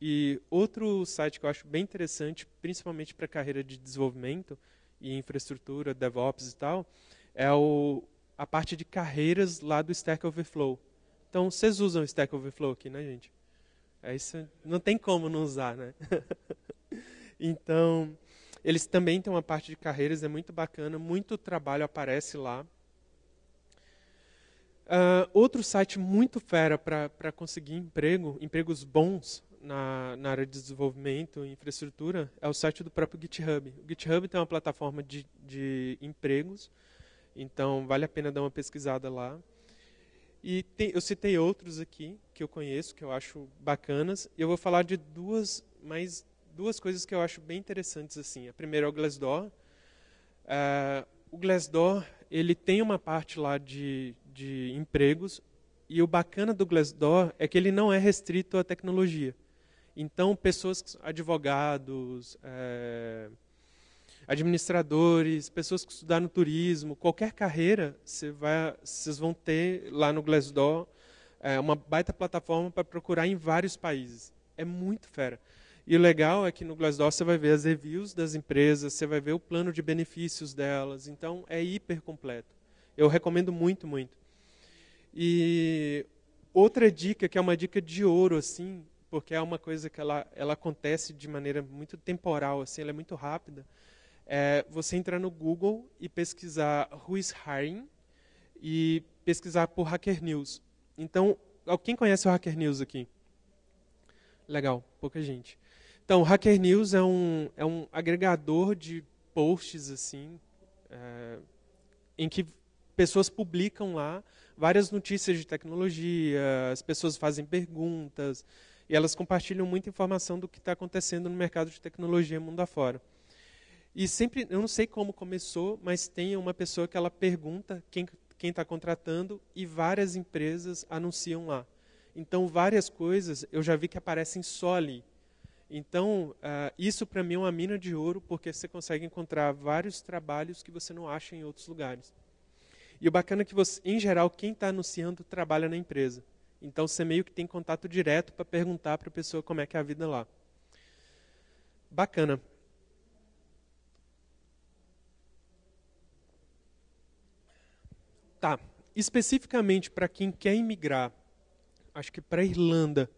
e outro site que eu acho bem interessante, principalmente para carreira de desenvolvimento e infraestrutura, DevOps e tal, é o, a parte de carreiras lá do Stack Overflow. Então, vocês usam o Stack Overflow aqui, né, gente? É isso, não tem como não usar, né? então, eles também têm uma parte de carreiras, é muito bacana, muito trabalho aparece lá. Uh, outro site muito fera para conseguir emprego, empregos bons, na, na área de desenvolvimento e infraestrutura é o site do próprio GitHub. O GitHub tem uma plataforma de, de empregos, então vale a pena dar uma pesquisada lá. E tem, eu citei outros aqui que eu conheço, que eu acho bacanas. Eu vou falar de duas, mais duas coisas que eu acho bem interessantes assim. A primeira é o Glassdoor. Uh, o Glassdoor ele tem uma parte lá de, de empregos e o bacana do Glassdoor é que ele não é restrito à tecnologia. Então, pessoas, advogados, é, administradores, pessoas que estudaram turismo, qualquer carreira, você vai, vocês vão ter lá no Glassdoor é, uma baita plataforma para procurar em vários países. É muito fera. E o legal é que no Glassdoor você vai ver as reviews das empresas, você vai ver o plano de benefícios delas. Então, é hiper completo. Eu recomendo muito, muito. E outra dica, que é uma dica de ouro, assim, porque é uma coisa que ela, ela acontece de maneira muito temporal, assim, ela é muito rápida. É você entrar no Google e pesquisar who is hiring e pesquisar por Hacker News. Então, quem conhece o Hacker News aqui? Legal, pouca gente. Então, o Hacker News é um, é um agregador de posts, assim, é, em que pessoas publicam lá várias notícias de tecnologia, as pessoas fazem perguntas, e elas compartilham muita informação do que está acontecendo no mercado de tecnologia mundo afora. E sempre, eu não sei como começou, mas tem uma pessoa que ela pergunta quem está contratando e várias empresas anunciam lá. Então, várias coisas eu já vi que aparecem só ali. Então, uh, isso para mim é uma mina de ouro, porque você consegue encontrar vários trabalhos que você não acha em outros lugares. E o bacana é que, você, em geral, quem está anunciando trabalha na empresa. Então você meio que tem contato direto para perguntar para a pessoa como é que é a vida lá. Bacana. Tá. Especificamente para quem quer imigrar, acho que para a Irlanda,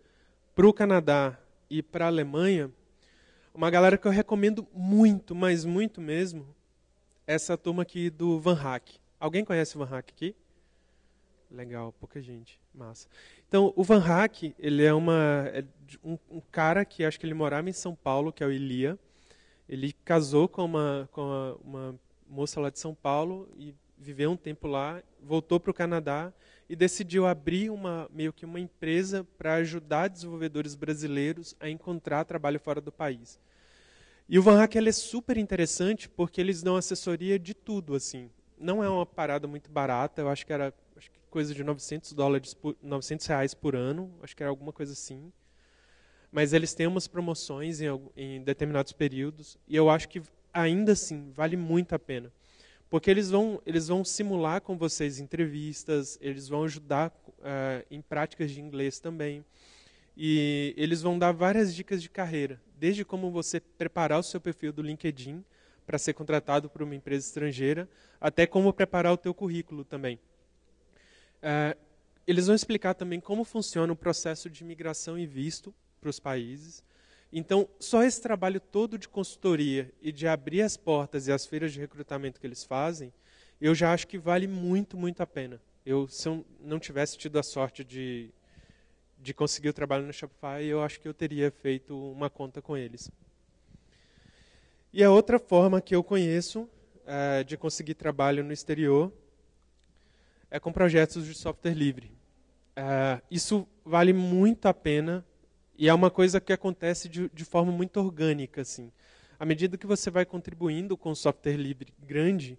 para o Canadá e para a Alemanha, uma galera que eu recomendo muito, mas muito mesmo, é essa turma aqui do Van Hack. Alguém conhece o Van Hack aqui? Legal, pouca gente. Massa. Então, o Van Hack, ele é uma, é um, um, cara que acho que ele morava em São Paulo, que é o Elia. Ele casou com uma, com uma, uma moça lá de São Paulo e viveu um tempo lá, voltou para o Canadá e decidiu abrir uma meio que uma empresa para ajudar desenvolvedores brasileiros a encontrar trabalho fora do país. E o Van Hack é super interessante porque eles dão assessoria de tudo assim. Não é uma parada muito barata, eu acho que era acho que coisa de 900 dólares por 900 reais por ano, acho que era alguma coisa assim. Mas eles têm umas promoções em, em determinados períodos e eu acho que ainda assim vale muito a pena, porque eles vão eles vão simular com vocês entrevistas, eles vão ajudar uh, em práticas de inglês também e eles vão dar várias dicas de carreira, desde como você preparar o seu perfil do LinkedIn para ser contratado por uma empresa estrangeira, até como preparar o teu currículo também. É, eles vão explicar também como funciona o processo de imigração e visto para os países. Então, só esse trabalho todo de consultoria e de abrir as portas e as feiras de recrutamento que eles fazem, eu já acho que vale muito, muito a pena. Eu, se eu não tivesse tido a sorte de, de conseguir o trabalho no Shopify, eu acho que eu teria feito uma conta com eles. E a outra forma que eu conheço é, de conseguir trabalho no exterior é com projetos de software livre. É, isso vale muito a pena e é uma coisa que acontece de, de forma muito orgânica. Assim. À medida que você vai contribuindo com software livre grande,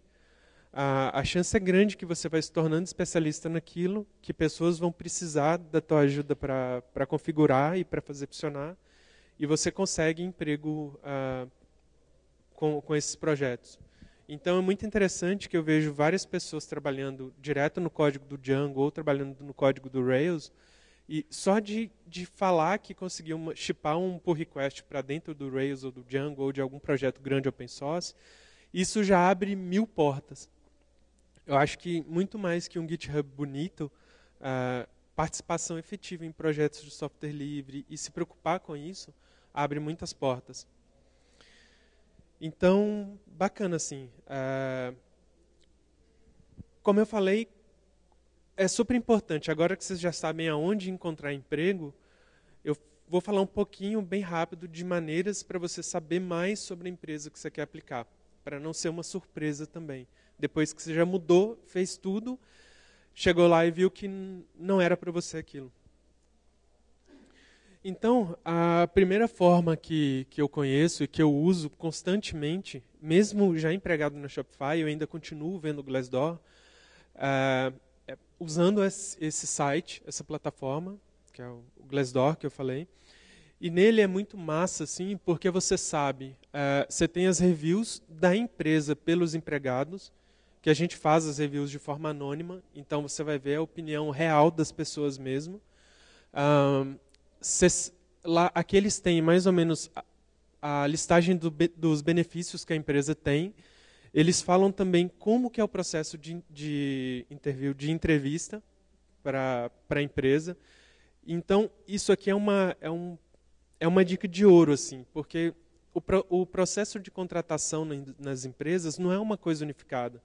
a chance é grande que você vai se tornando especialista naquilo, que pessoas vão precisar da tua ajuda para configurar e para fazer funcionar, e você consegue emprego uh, com, com esses projetos. Então é muito interessante que eu vejo várias pessoas trabalhando direto no código do Django ou trabalhando no código do Rails, e só de, de falar que conseguiu chipar um pull request para dentro do Rails ou do Django ou de algum projeto grande open source, isso já abre mil portas. Eu acho que muito mais que um GitHub bonito, uh, participação efetiva em projetos de software livre e se preocupar com isso abre muitas portas. Então, bacana assim. É, como eu falei, é super importante. Agora que vocês já sabem aonde encontrar emprego, eu vou falar um pouquinho, bem rápido, de maneiras para você saber mais sobre a empresa que você quer aplicar, para não ser uma surpresa também. Depois que você já mudou, fez tudo, chegou lá e viu que não era para você aquilo. Então, a primeira forma que, que eu conheço e que eu uso constantemente, mesmo já empregado na Shopify, eu ainda continuo vendo Glassdoor, uh, é, usando esse, esse site, essa plataforma, que é o Glassdoor que eu falei. E nele é muito massa, assim, porque você sabe, uh, você tem as reviews da empresa pelos empregados, que a gente faz as reviews de forma anônima, então você vai ver a opinião real das pessoas mesmo. Uh, lá, aqui eles têm mais ou menos a, a listagem do, dos benefícios que a empresa tem. Eles falam também como que é o processo de, de interview, de entrevista para a empresa. Então, isso aqui é uma, é, um, é uma dica de ouro, assim, porque o, o processo de contratação nas empresas não é uma coisa unificada.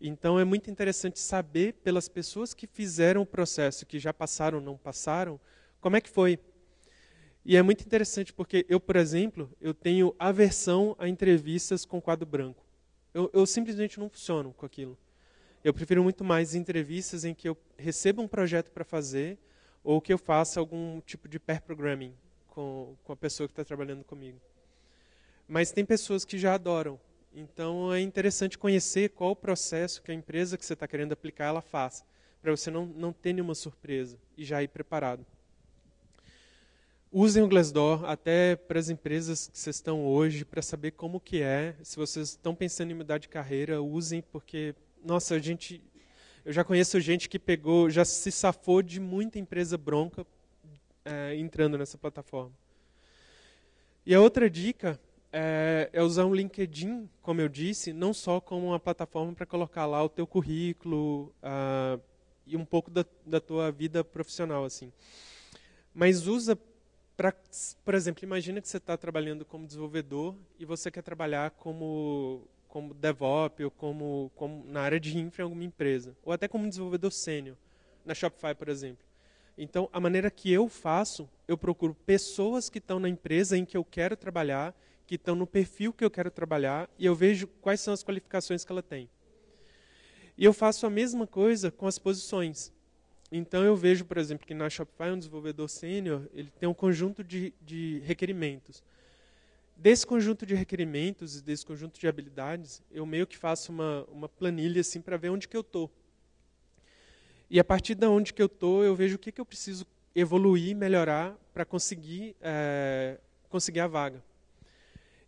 Então, é muito interessante saber pelas pessoas que fizeram o processo, que já passaram ou não passaram, como é que foi? E é muito interessante porque eu, por exemplo, eu tenho aversão a entrevistas com quadro branco. Eu, eu simplesmente não funciono com aquilo. Eu prefiro muito mais entrevistas em que eu receba um projeto para fazer ou que eu faça algum tipo de pair programming com, com a pessoa que está trabalhando comigo. Mas tem pessoas que já adoram. Então é interessante conhecer qual o processo que a empresa que você está querendo aplicar ela faz, para você não, não ter nenhuma surpresa e já ir preparado. Usem o Glassdoor até para as empresas que vocês estão hoje, para saber como que é. Se vocês estão pensando em mudar de carreira, usem, porque, nossa, a gente... Eu já conheço gente que pegou, já se safou de muita empresa bronca é, entrando nessa plataforma. E a outra dica é, é, usar um LinkedIn, como eu disse, não só como uma plataforma para colocar lá o teu currículo uh, e um pouco da, da, tua vida profissional, assim, mas usa Pra, por exemplo, imagina que você está trabalhando como desenvolvedor e você quer trabalhar como, como DevOps ou como, como na área de infra em alguma empresa. Ou até como desenvolvedor sênior, na Shopify, por exemplo. Então, a maneira que eu faço, eu procuro pessoas que estão na empresa em que eu quero trabalhar, que estão no perfil que eu quero trabalhar, e eu vejo quais são as qualificações que ela tem. E eu faço a mesma coisa com as posições. Então eu vejo, por exemplo, que na Shopify um desenvolvedor sênior ele tem um conjunto de, de requerimentos. Desse conjunto de requerimentos e desse conjunto de habilidades, eu meio que faço uma, uma planilha assim para ver onde que eu tô. E a partir da onde que eu tô, eu vejo o que que eu preciso evoluir, melhorar para conseguir é, conseguir a vaga.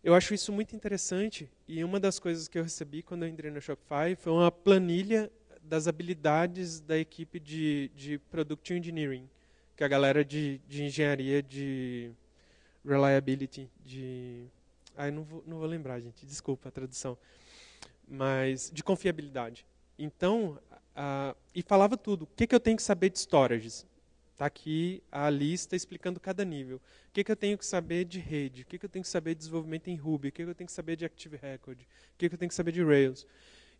Eu acho isso muito interessante e uma das coisas que eu recebi quando eu entrei na Shopify foi uma planilha das habilidades da equipe de, de Product Engineering, que é a galera de, de engenharia de reliability, de... Ah, não vou, não vou lembrar, gente, desculpa a tradução. Mas de confiabilidade. Então, e falava tudo. O que, que eu tenho que saber de storages? Está aqui a lista explicando cada nível. O que, que eu tenho que saber de rede? O que, que eu tenho que saber de desenvolvimento em Ruby? O que, que eu tenho que saber de Active Record? O que, que eu tenho que saber de Rails?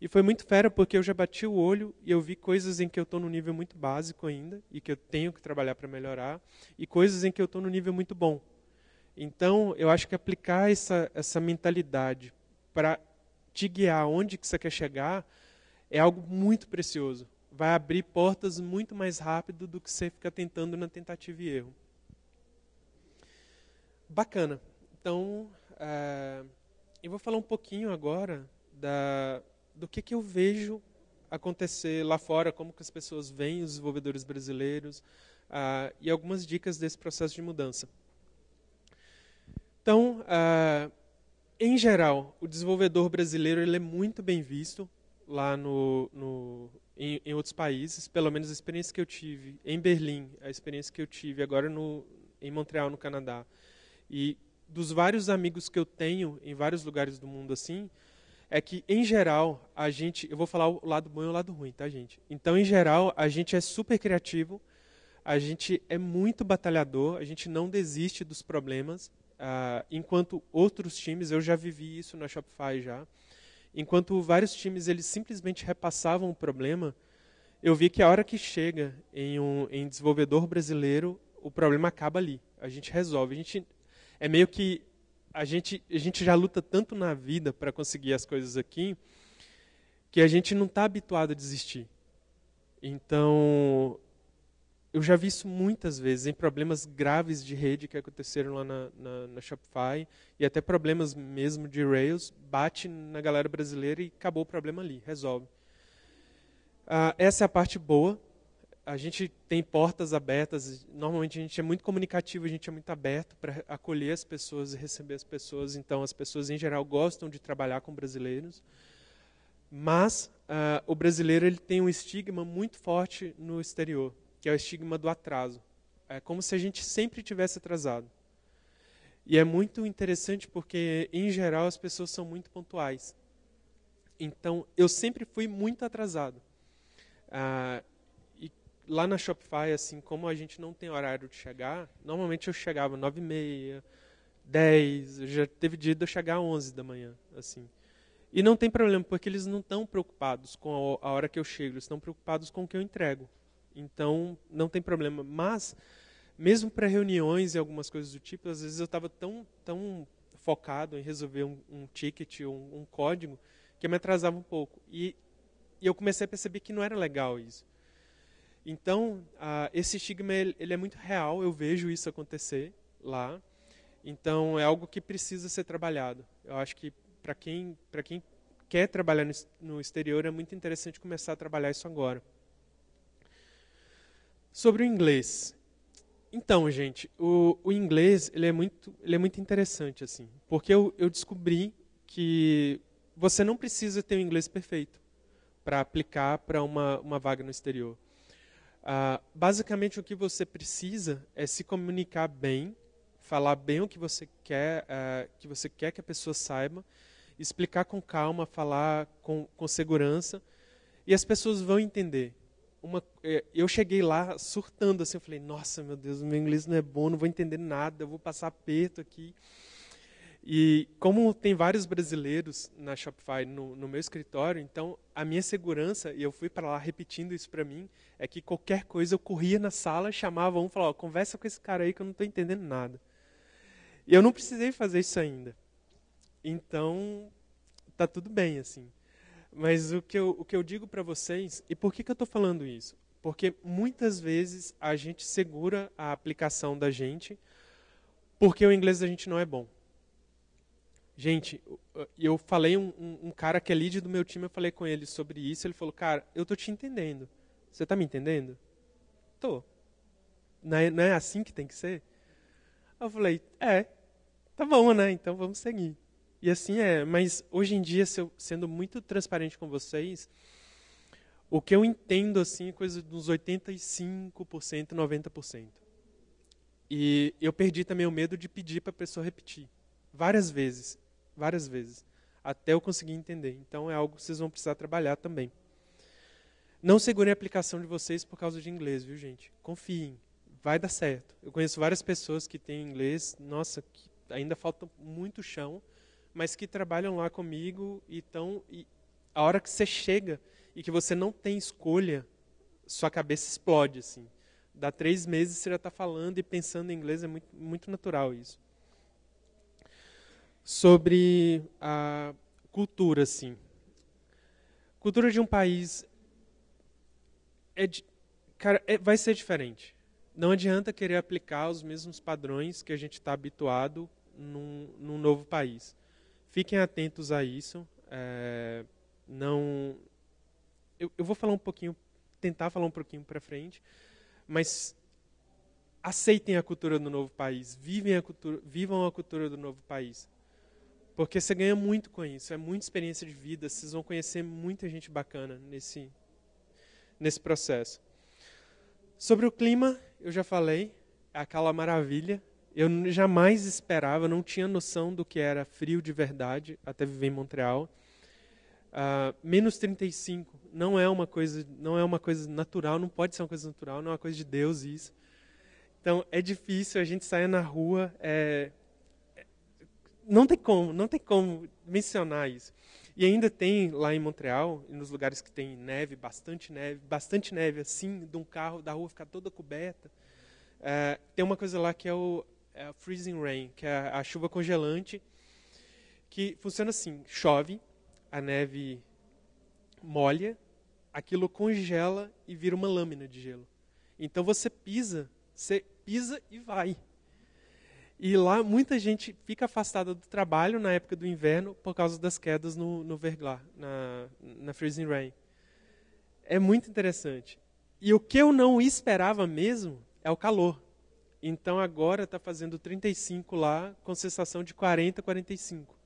E foi muito fera porque eu já bati o olho e eu vi coisas em que eu estou no nível muito básico ainda e que eu tenho que trabalhar para melhorar e coisas em que eu estou no nível muito bom. Então, eu acho que aplicar essa, essa mentalidade para te guiar onde que você quer chegar é algo muito precioso. Vai abrir portas muito mais rápido do que você ficar tentando na tentativa e erro. Bacana. Então, eh, eu vou falar um pouquinho agora da, do que, que eu vejo acontecer lá fora, como que as pessoas veem os desenvolvedores brasileiros uh, e algumas dicas desse processo de mudança. Então, uh, em geral, o desenvolvedor brasileiro ele é muito bem visto lá no, no em, em, outros países, pelo menos a experiência que eu tive em Berlim, a experiência que eu tive agora no, em Montreal, no Canadá. E dos vários amigos que eu tenho em vários lugares do mundo assim, é que, em geral, a gente. Eu vou falar o lado bom e o lado ruim, tá, gente? Então, em geral, a gente é super criativo, a gente é muito batalhador, a gente não desiste dos problemas. Uh, enquanto outros times, eu já vivi isso na Shopify já, enquanto vários times eles simplesmente repassavam o problema, eu vi que a hora que chega em um em desenvolvedor brasileiro, o problema acaba ali. A gente resolve. A gente é meio que a gente, a gente já luta tanto na vida para conseguir as coisas aqui que a gente não está habituado a desistir. Então, eu já vi isso muitas vezes em problemas graves de rede que aconteceram lá na, na, na, Shopify e até problemas mesmo de Rails. Bate na galera brasileira e acabou o problema ali, resolve. Ah, essa é a parte boa a gente tem portas abertas, normalmente a gente é muito comunicativo, a gente é muito aberto para acolher as pessoas e receber as pessoas, então as pessoas em geral gostam de trabalhar com brasileiros, mas uh, o brasileiro ele tem um estigma muito forte no exterior, que é o estigma do atraso. É como se a gente sempre tivesse atrasado. E é muito interessante porque, em geral, as pessoas são muito pontuais. Então, eu sempre fui muito atrasado. Uh, lá na Shopify, assim, como a gente não tem horário de chegar, normalmente eu chegava nove e meia, dez, já teve dia de eu chegar onze da manhã, assim. E não tem problema, porque eles não estão preocupados com a hora que eu chego, eles estão preocupados com o que eu entrego. Então, não tem problema. Mas, mesmo para reuniões e algumas coisas do tipo, às vezes eu estava tão, tão focado em resolver um, um ticket, um, um código, que eu me atrasava um pouco. E, e eu comecei a perceber que não era legal isso. Então, esse estigma ele é muito real, eu vejo isso acontecer lá. Então, é algo que precisa ser trabalhado. Eu acho que para quem, quem quer trabalhar no, no exterior, é muito interessante começar a trabalhar isso agora. Sobre o inglês. Então, gente, o, o inglês ele é, muito, ele é muito interessante, assim, porque eu, eu descobri que você não precisa ter o inglês perfeito para aplicar para uma, uma vaga no exterior. Ah, basicamente, o que você precisa é se comunicar bem, falar bem o que você quer, ah, que você quer que a pessoa saiba, explicar com calma, falar com, com segurança, e as pessoas vão entender. Uma, eh, eu cheguei lá surtando assim, eu falei: "Nossa, meu Deus, meu inglês não é bom, não vou entender nada, eu vou passar aperto aqui". E como tem vários brasileiros na Shopify no, no meu escritório, então a minha segurança, e eu fui para lá repetindo isso para mim, é que qualquer coisa eu corria na sala, chamava um e falava: conversa com esse cara aí que eu não estou entendendo nada. E eu não precisei fazer isso ainda. Então, tá tudo bem, assim. Mas o que eu, o que eu digo para vocês, e por que, que eu estou falando isso? Porque muitas vezes a gente segura a aplicação da gente porque o inglês da gente não é bom. Gente, eu falei um, um, um, cara que é líder do meu time, eu falei com ele sobre isso, ele falou, cara, eu tô te entendendo. Você tá me entendendo? Tô. Não é, não é assim que tem que ser? Eu falei, é, tá bom, né? Então vamos seguir. E assim é, mas hoje em dia, se eu, sendo muito transparente com vocês, o que eu entendo assim é coisa de uns 85%, 90%. E eu perdi também o medo de pedir para a pessoa repetir várias vezes várias vezes, até eu conseguir entender. Então é algo que vocês vão precisar trabalhar também. Não segurem a aplicação de vocês por causa de inglês, viu, gente? Confiem, vai dar certo. Eu conheço várias pessoas que têm inglês, nossa, que ainda falta muito chão, mas que trabalham lá comigo e e a hora que você chega e que você não tem escolha, sua cabeça explode assim. Dá três meses você já está falando e pensando em inglês é muito, muito natural isso sobre a cultura, assim. Cultura de um país é, cara, é, vai ser diferente. Não adianta querer aplicar os mesmos padrões que a gente está habituado num, num, novo país. Fiquem atentos a isso. É, não, eu, eu vou falar um pouquinho, tentar falar um pouquinho para frente, mas aceitem a cultura do novo país, vivem a cultura, vivam a cultura do novo país. Porque você ganha muito com isso, é muita experiência de vida, vocês vão conhecer muita gente bacana nesse, nesse processo. Sobre o clima, eu já falei, é aquela maravilha. Eu jamais esperava, não tinha noção do que era frio de verdade, até viver em Montreal. Uh, menos 35 não é uma coisa não é uma coisa natural não pode ser uma coisa natural não é uma coisa de Deus isso então é difícil a gente sair na rua é, não tem como, não tem como mencionar isso. E ainda tem lá em Montreal, nos lugares que tem neve, bastante neve, bastante neve assim, de um carro da rua ficar toda coberta. Eh, tem uma coisa lá que é o é freezing rain, que é a chuva congelante, que funciona assim: chove, a neve molha, aquilo congela e vira uma lâmina de gelo. Então você pisa, você pisa e vai. E lá muita gente fica afastada do trabalho na época do inverno por causa das quedas no, no verglar, na, na freezing rain. É muito interessante. E o que eu não esperava mesmo é o calor. Então agora está fazendo 35 lá, com sensação de 40, 45.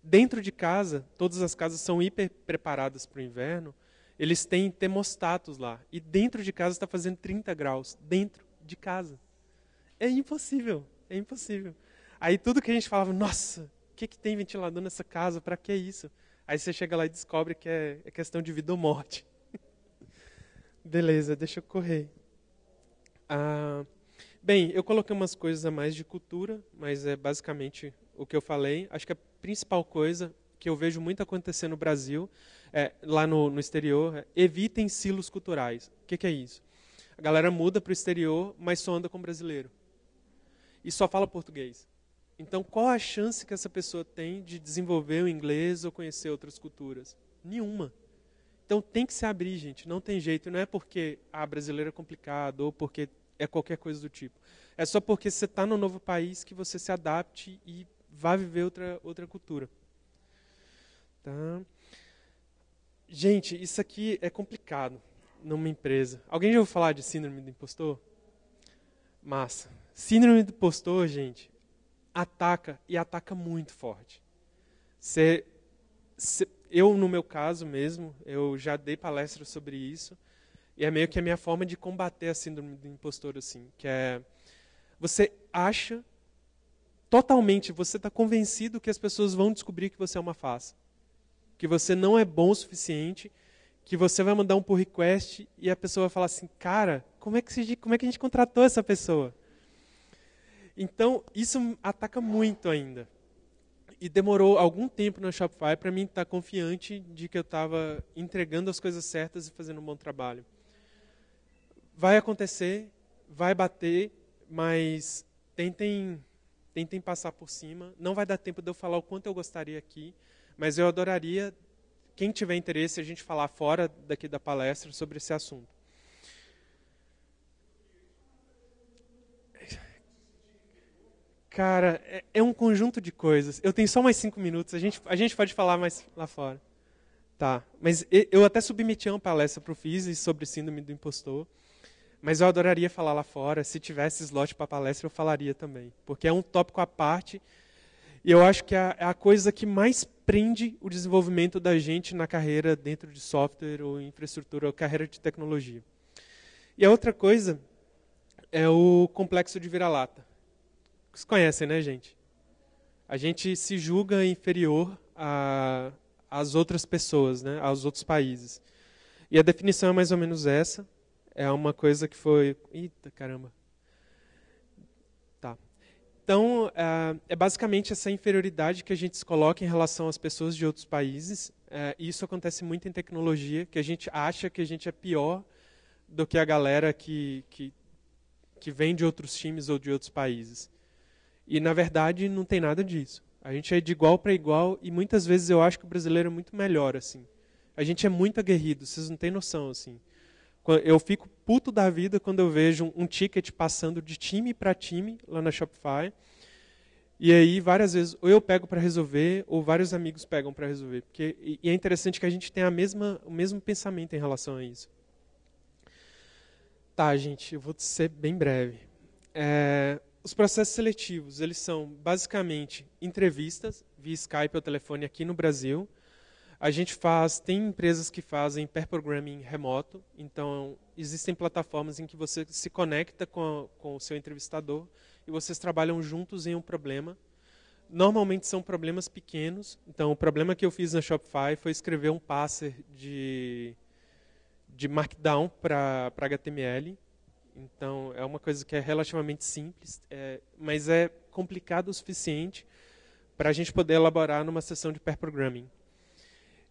Dentro de casa, todas as casas são hiper preparadas para o inverno, eles têm termostatos lá. E dentro de casa está fazendo 30 graus. Dentro de casa. É impossível. É impossível. Aí tudo que a gente falava, nossa, o que, que tem ventilador nessa casa? Para que isso? Aí você chega lá e descobre que é, é questão de vida ou morte. Beleza, deixa eu correr. Ah, bem, eu coloquei umas coisas a mais de cultura, mas é basicamente o que eu falei. Acho que a principal coisa que eu vejo muito acontecer no Brasil, é, lá no, no exterior, é, evitem silos culturais. O que, que é isso? A galera muda para o exterior, mas só anda com brasileiro e só fala português. Então, qual a chance que essa pessoa tem de desenvolver o inglês ou conhecer outras culturas? Nenhuma. Então, tem que se abrir, gente. Não tem jeito. Não é porque a ah, brasileira é complicado ou porque é qualquer coisa do tipo. É só porque você está no novo país que você se adapte e vá viver outra, outra cultura. Tá? Gente, isso aqui é complicado numa empresa. Alguém já ouviu falar de síndrome do impostor? Massa. Síndrome do postor, gente, ataca e ataca muito forte. Cê, cê, eu, no meu caso mesmo, eu já dei palestra sobre isso, e é meio que a minha forma de combater a síndrome do impostor, assim, que é você acha totalmente, você está convencido que as pessoas vão descobrir que você é uma farsa, que você não é bom o suficiente, que você vai mandar um pull request e a pessoa vai falar assim, cara, como é que, como é que a gente contratou essa pessoa? Então, isso ataca muito ainda. E demorou algum tempo na Shopify para mim estar tá confiante de que eu estava entregando as coisas certas e fazendo um bom trabalho. Vai acontecer, vai bater, mas tentem, tentem passar por cima. Não vai dar tempo de eu falar o quanto eu gostaria aqui, mas eu adoraria, quem tiver interesse, a gente falar fora daqui da palestra sobre esse assunto. Cara, é, é, um conjunto de coisas. Eu tenho só mais cinco minutos, a gente, a gente pode falar mais lá fora. Tá, mas eu até submeti uma palestra para o FIS sobre síndrome do impostor, mas eu adoraria falar lá fora. Se tivesse slot para palestra, eu falaria também, porque é um tópico à parte e eu acho que é, é a coisa que mais prende o desenvolvimento da gente na carreira dentro de software ou infraestrutura ou carreira de tecnologia. E a outra coisa é o complexo de vira-lata. Vocês conhecem, né, gente? A gente se julga inferior a, às outras pessoas, né, aos outros países. E a definição é mais ou menos essa. É uma coisa que foi. Eita, caramba! Tá. Então, é, é basicamente essa inferioridade que a gente se coloca em relação às pessoas de outros países. É, e isso acontece muito em tecnologia, que a gente acha que a gente é pior do que a galera que, que, que vem de outros times ou de outros países. E na verdade não tem nada disso. A gente é de igual para igual e muitas vezes eu acho que o brasileiro é muito melhor assim. A gente é muito aguerrido, vocês não têm noção assim. Eu fico puto da vida quando eu vejo um ticket passando de time para time lá na Shopify. E aí várias vezes ou eu pego para resolver ou vários amigos pegam para resolver, porque e é interessante que a gente tem a mesma o mesmo pensamento em relação a isso. Tá, gente, eu vou ser bem breve. É, os processos seletivos, eles são basicamente entrevistas via Skype ou telefone aqui no Brasil. A gente faz, tem empresas que fazem pair programming remoto, então existem plataformas em que você se conecta com, a, com o seu entrevistador e vocês trabalham juntos em um problema. Normalmente são problemas pequenos, então o problema que eu fiz na Shopify foi escrever um parser de, de Markdown para HTML, então, é uma coisa que é relativamente simples, é, mas é complicado o suficiente para a gente poder elaborar numa sessão de pair programming.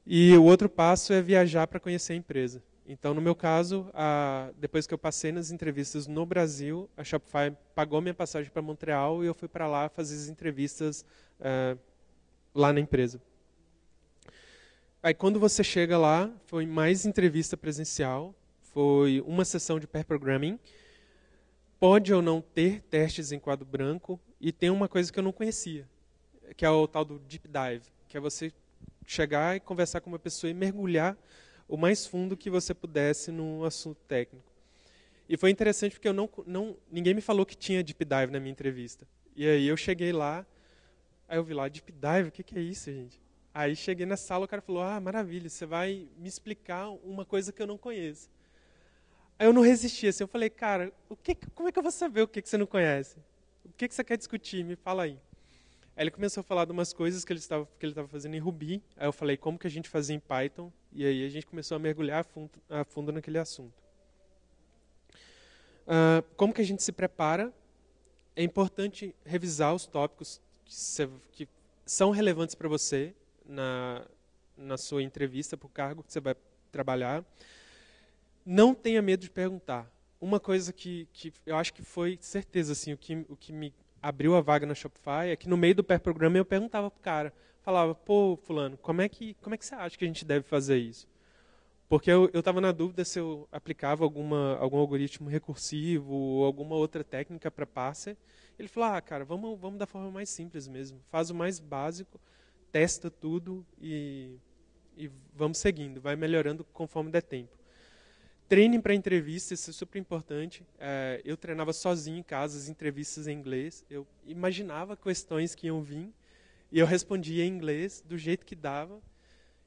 E o outro passo é viajar para conhecer a empresa. Então, no meu caso, a, depois que eu passei nas entrevistas no Brasil, a Shopify pagou minha passagem para Montreal e eu fui para lá fazer as entrevistas é, lá na empresa. Aí, quando você chega lá, foi mais entrevista presencial foi uma sessão de pair programming. Pode ou não ter testes em quadro branco, e tem uma coisa que eu não conhecia, que é o tal do deep dive, que é você chegar e conversar com uma pessoa e mergulhar o mais fundo que você pudesse num assunto técnico. E foi interessante porque eu não, não ninguém me falou que tinha deep dive na minha entrevista. E aí eu cheguei lá, aí eu vi lá deep dive, o que, que é isso, gente? Aí cheguei na sala, o cara falou: "Ah, maravilha, você vai me explicar uma coisa que eu não conheço". Aí eu não resisti, assim, eu falei, cara, o que, como é que eu vou saber o que, que você não conhece? O que, que você quer discutir? Me fala aí. Aí ele começou a falar de umas coisas que ele estava que ele estava fazendo em Ruby. Aí eu falei como que a gente fazia em Python e aí a gente começou a mergulhar a fundo, a fundo naquele assunto. Uh, como que a gente se prepara? É importante revisar os tópicos que, se, que são relevantes para você na na sua entrevista para o cargo que você vai trabalhar não tenha medo de perguntar. Uma coisa que, que eu acho que foi certeza, assim, o que, o que me abriu a vaga na Shopify é que no meio do pé programa eu perguntava pro cara, falava, pô, fulano, como é que, como é que você acha que a gente deve fazer isso? Porque eu estava na dúvida se eu aplicava alguma, algum algoritmo recursivo ou alguma outra técnica para parser. Ele falou, ah, cara, vamos, vamos da forma mais simples mesmo. Faz o mais básico, testa tudo e, e vamos seguindo. Vai melhorando conforme der tempo. Treine para entrevistas, isso é super importante. É, eu treinava sozinho em casa as entrevistas em inglês. Eu imaginava questões que iam vir e eu respondia em inglês do jeito que dava.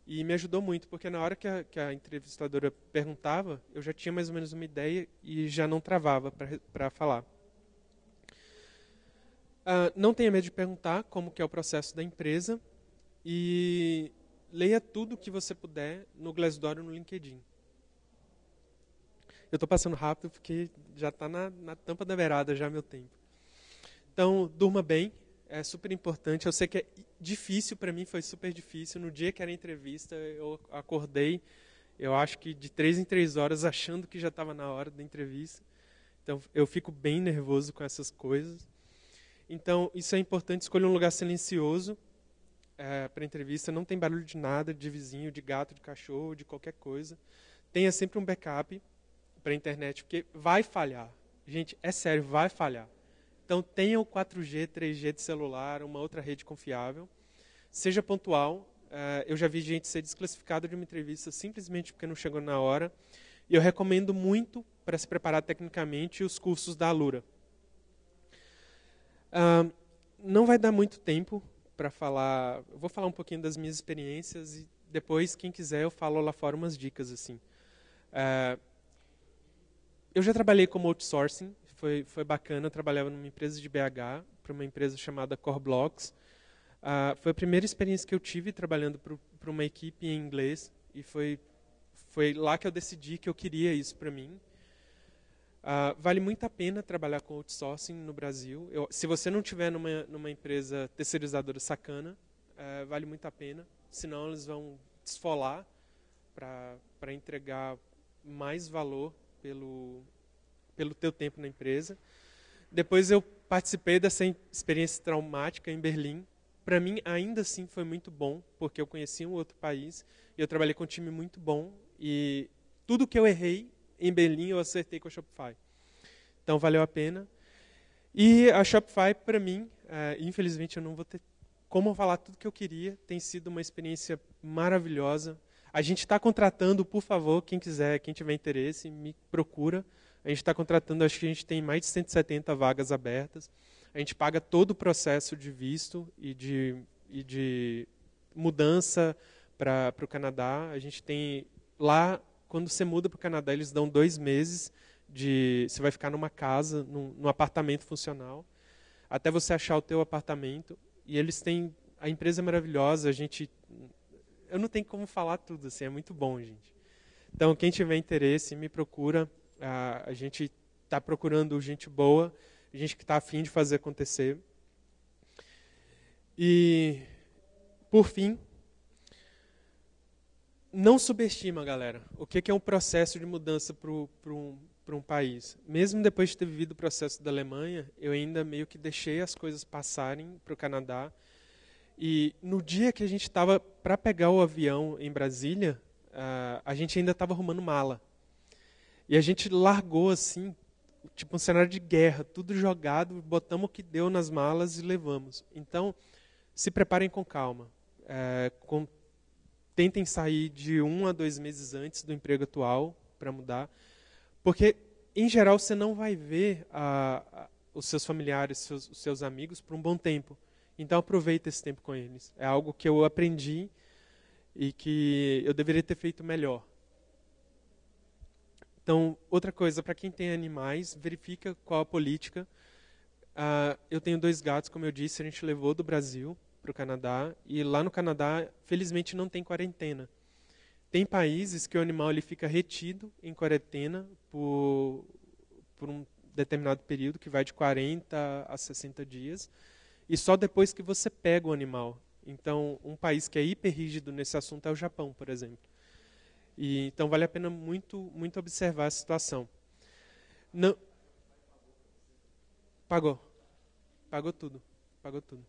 E me ajudou muito, porque na hora que a, que a entrevistadora perguntava, eu já tinha mais ou menos uma ideia e já não travava para falar. Uh, não tenha medo de perguntar como que é o processo da empresa e leia tudo o que você puder no Glassdoor ou no LinkedIn. Eu estou passando rápido porque já está na, na tampa da beirada já meu tempo. Então, durma bem, é super importante. Eu sei que é difícil, para mim foi super difícil. No dia que era a entrevista, eu acordei, eu acho que de três em três horas, achando que já estava na hora da entrevista. Então, eu fico bem nervoso com essas coisas. Então, isso é importante. Escolha um lugar silencioso é, para entrevista. Não tem barulho de nada, de vizinho, de gato, de cachorro, de qualquer coisa. Tenha sempre um backup para a internet, porque vai falhar. Gente, é sério, vai falhar. Então tenha o 4G, 3G de celular, uma outra rede confiável. Seja pontual. Eh, eu já vi gente ser desclassificada de uma entrevista simplesmente porque não chegou na hora. E eu recomendo muito para se preparar tecnicamente os cursos da Alura. não vai dar muito tempo para falar. Eu vou falar um pouquinho das minhas experiências e depois, quem quiser, eu falo lá fora umas dicas assim. Eh, eu já trabalhei como outsourcing, foi, foi bacana. Eu trabalhava numa empresa de BH, para uma empresa chamada Coreblocks. Uh, ah, foi a primeira experiência que eu tive trabalhando para uma equipe em inglês, e foi, foi lá que eu decidi que eu queria isso para mim. Uh, vale muito a pena trabalhar com outsourcing no Brasil. Eu, se você não tiver numa, numa empresa terceirizadora sacana, uh, vale muito a pena. Senão eles vão desfolar para entregar mais valor pelo, pelo teu tempo na empresa. Depois eu participei dessa experiência traumática em Berlim. Para mim, ainda assim, foi muito bom, porque eu conheci um outro país e eu trabalhei com um time muito bom. E tudo que eu errei em Berlim, eu acertei com a Shopify. Então, valeu a pena. E a Shopify, para mim, é, infelizmente, eu não vou ter como falar tudo que eu queria. Tem sido uma experiência maravilhosa. A gente está contratando, por favor, quem quiser, quem tiver interesse, me procura. A gente está contratando, acho que a gente tem mais de 170 vagas abertas. A gente paga todo o processo de visto e de, e de mudança para o Canadá. A gente tem lá, quando você muda para o Canadá, eles dão dois meses de você vai ficar numa casa, num, num, apartamento funcional, até você achar o teu apartamento. E eles têm a empresa é maravilhosa. A gente eu não tenho como falar tudo, assim, é muito bom, gente. Então, quem tiver interesse, me procura. A, ah, a gente está procurando gente boa, gente que está afim de fazer acontecer. E, por fim, não subestima, galera, o que, que é um processo de mudança para um, um país. Mesmo depois de ter vivido o processo da Alemanha, eu ainda meio que deixei as coisas passarem para o Canadá e no dia que a gente estava para pegar o avião em Brasília, uh, a gente ainda estava arrumando mala. E a gente largou assim, tipo um cenário de guerra, tudo jogado, botamos o que deu nas malas e levamos. Então, se preparem com calma. É, com, tentem sair de um a dois meses antes do emprego atual para mudar, porque em geral você não vai ver os seus familiares, seus, os seus amigos por um bom tempo. Então aproveita esse tempo com eles. É algo que eu aprendi e que eu deveria ter feito melhor. Então, outra coisa, para quem tem animais, verifica qual a política. Uh, eu tenho dois gatos, como eu disse, a gente levou do Brasil para o Canadá. E lá no Canadá, felizmente, não tem quarentena. Tem países que o animal ele fica retido em quarentena por, por um determinado período, que vai de 40 a 60 dias e só depois que você pega o animal. Então, um país que é hiperrígido rígido nesse assunto é o Japão, por exemplo. E, então, vale a pena muito, muito observar a situação. Não... Pagou. Pagou tudo. Pagou tudo.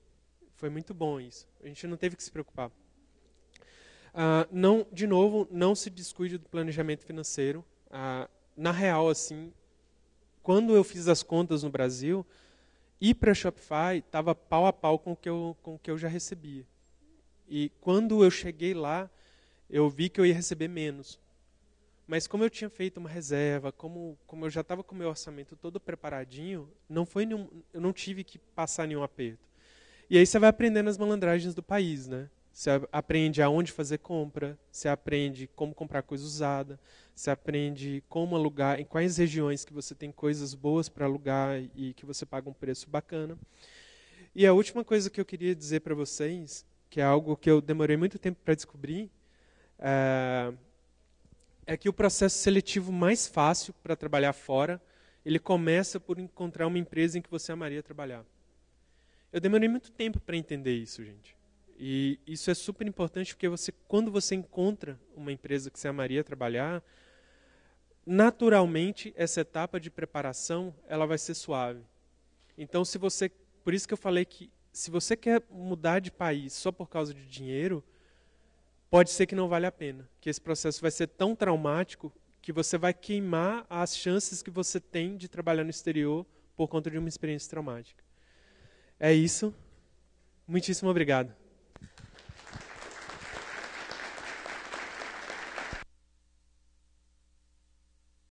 Foi muito bom isso. A gente não teve que se preocupar. Ah, não, de novo, não se descuide do planejamento financeiro. Ah, na real, assim, quando eu fiz as contas no Brasil, ir para Shopify estava pau a pau com o, que eu, com o que eu já recebia. E quando eu cheguei lá, eu vi que eu ia receber menos. Mas como eu tinha feito uma reserva, como, como eu já estava com o meu orçamento todo preparadinho, não foi nenhum, eu não tive que passar nenhum aperto. E aí você vai aprendendo as malandragens do país, né? Você aprende aonde fazer compra, você aprende como comprar coisa usada, você aprende como alugar, em quais regiões que você tem coisas boas para alugar e que você paga um preço bacana. E a última coisa que eu queria dizer para vocês, que é algo que eu demorei muito tempo para descobrir, é, é que o processo seletivo mais fácil para trabalhar fora, ele começa por encontrar uma empresa em que você amaria trabalhar. Eu demorei muito tempo para entender isso, gente. E isso é super importante porque você, quando você encontra uma empresa que você amaria trabalhar, naturalmente essa etapa de preparação ela vai ser suave. Então, se você, por isso que eu falei que se você quer mudar de país só por causa de dinheiro, pode ser que não vale a pena, que esse processo vai ser tão traumático que você vai queimar as chances que você tem de trabalhar no exterior por conta de uma experiência traumática. É isso. Muitíssimo obrigado.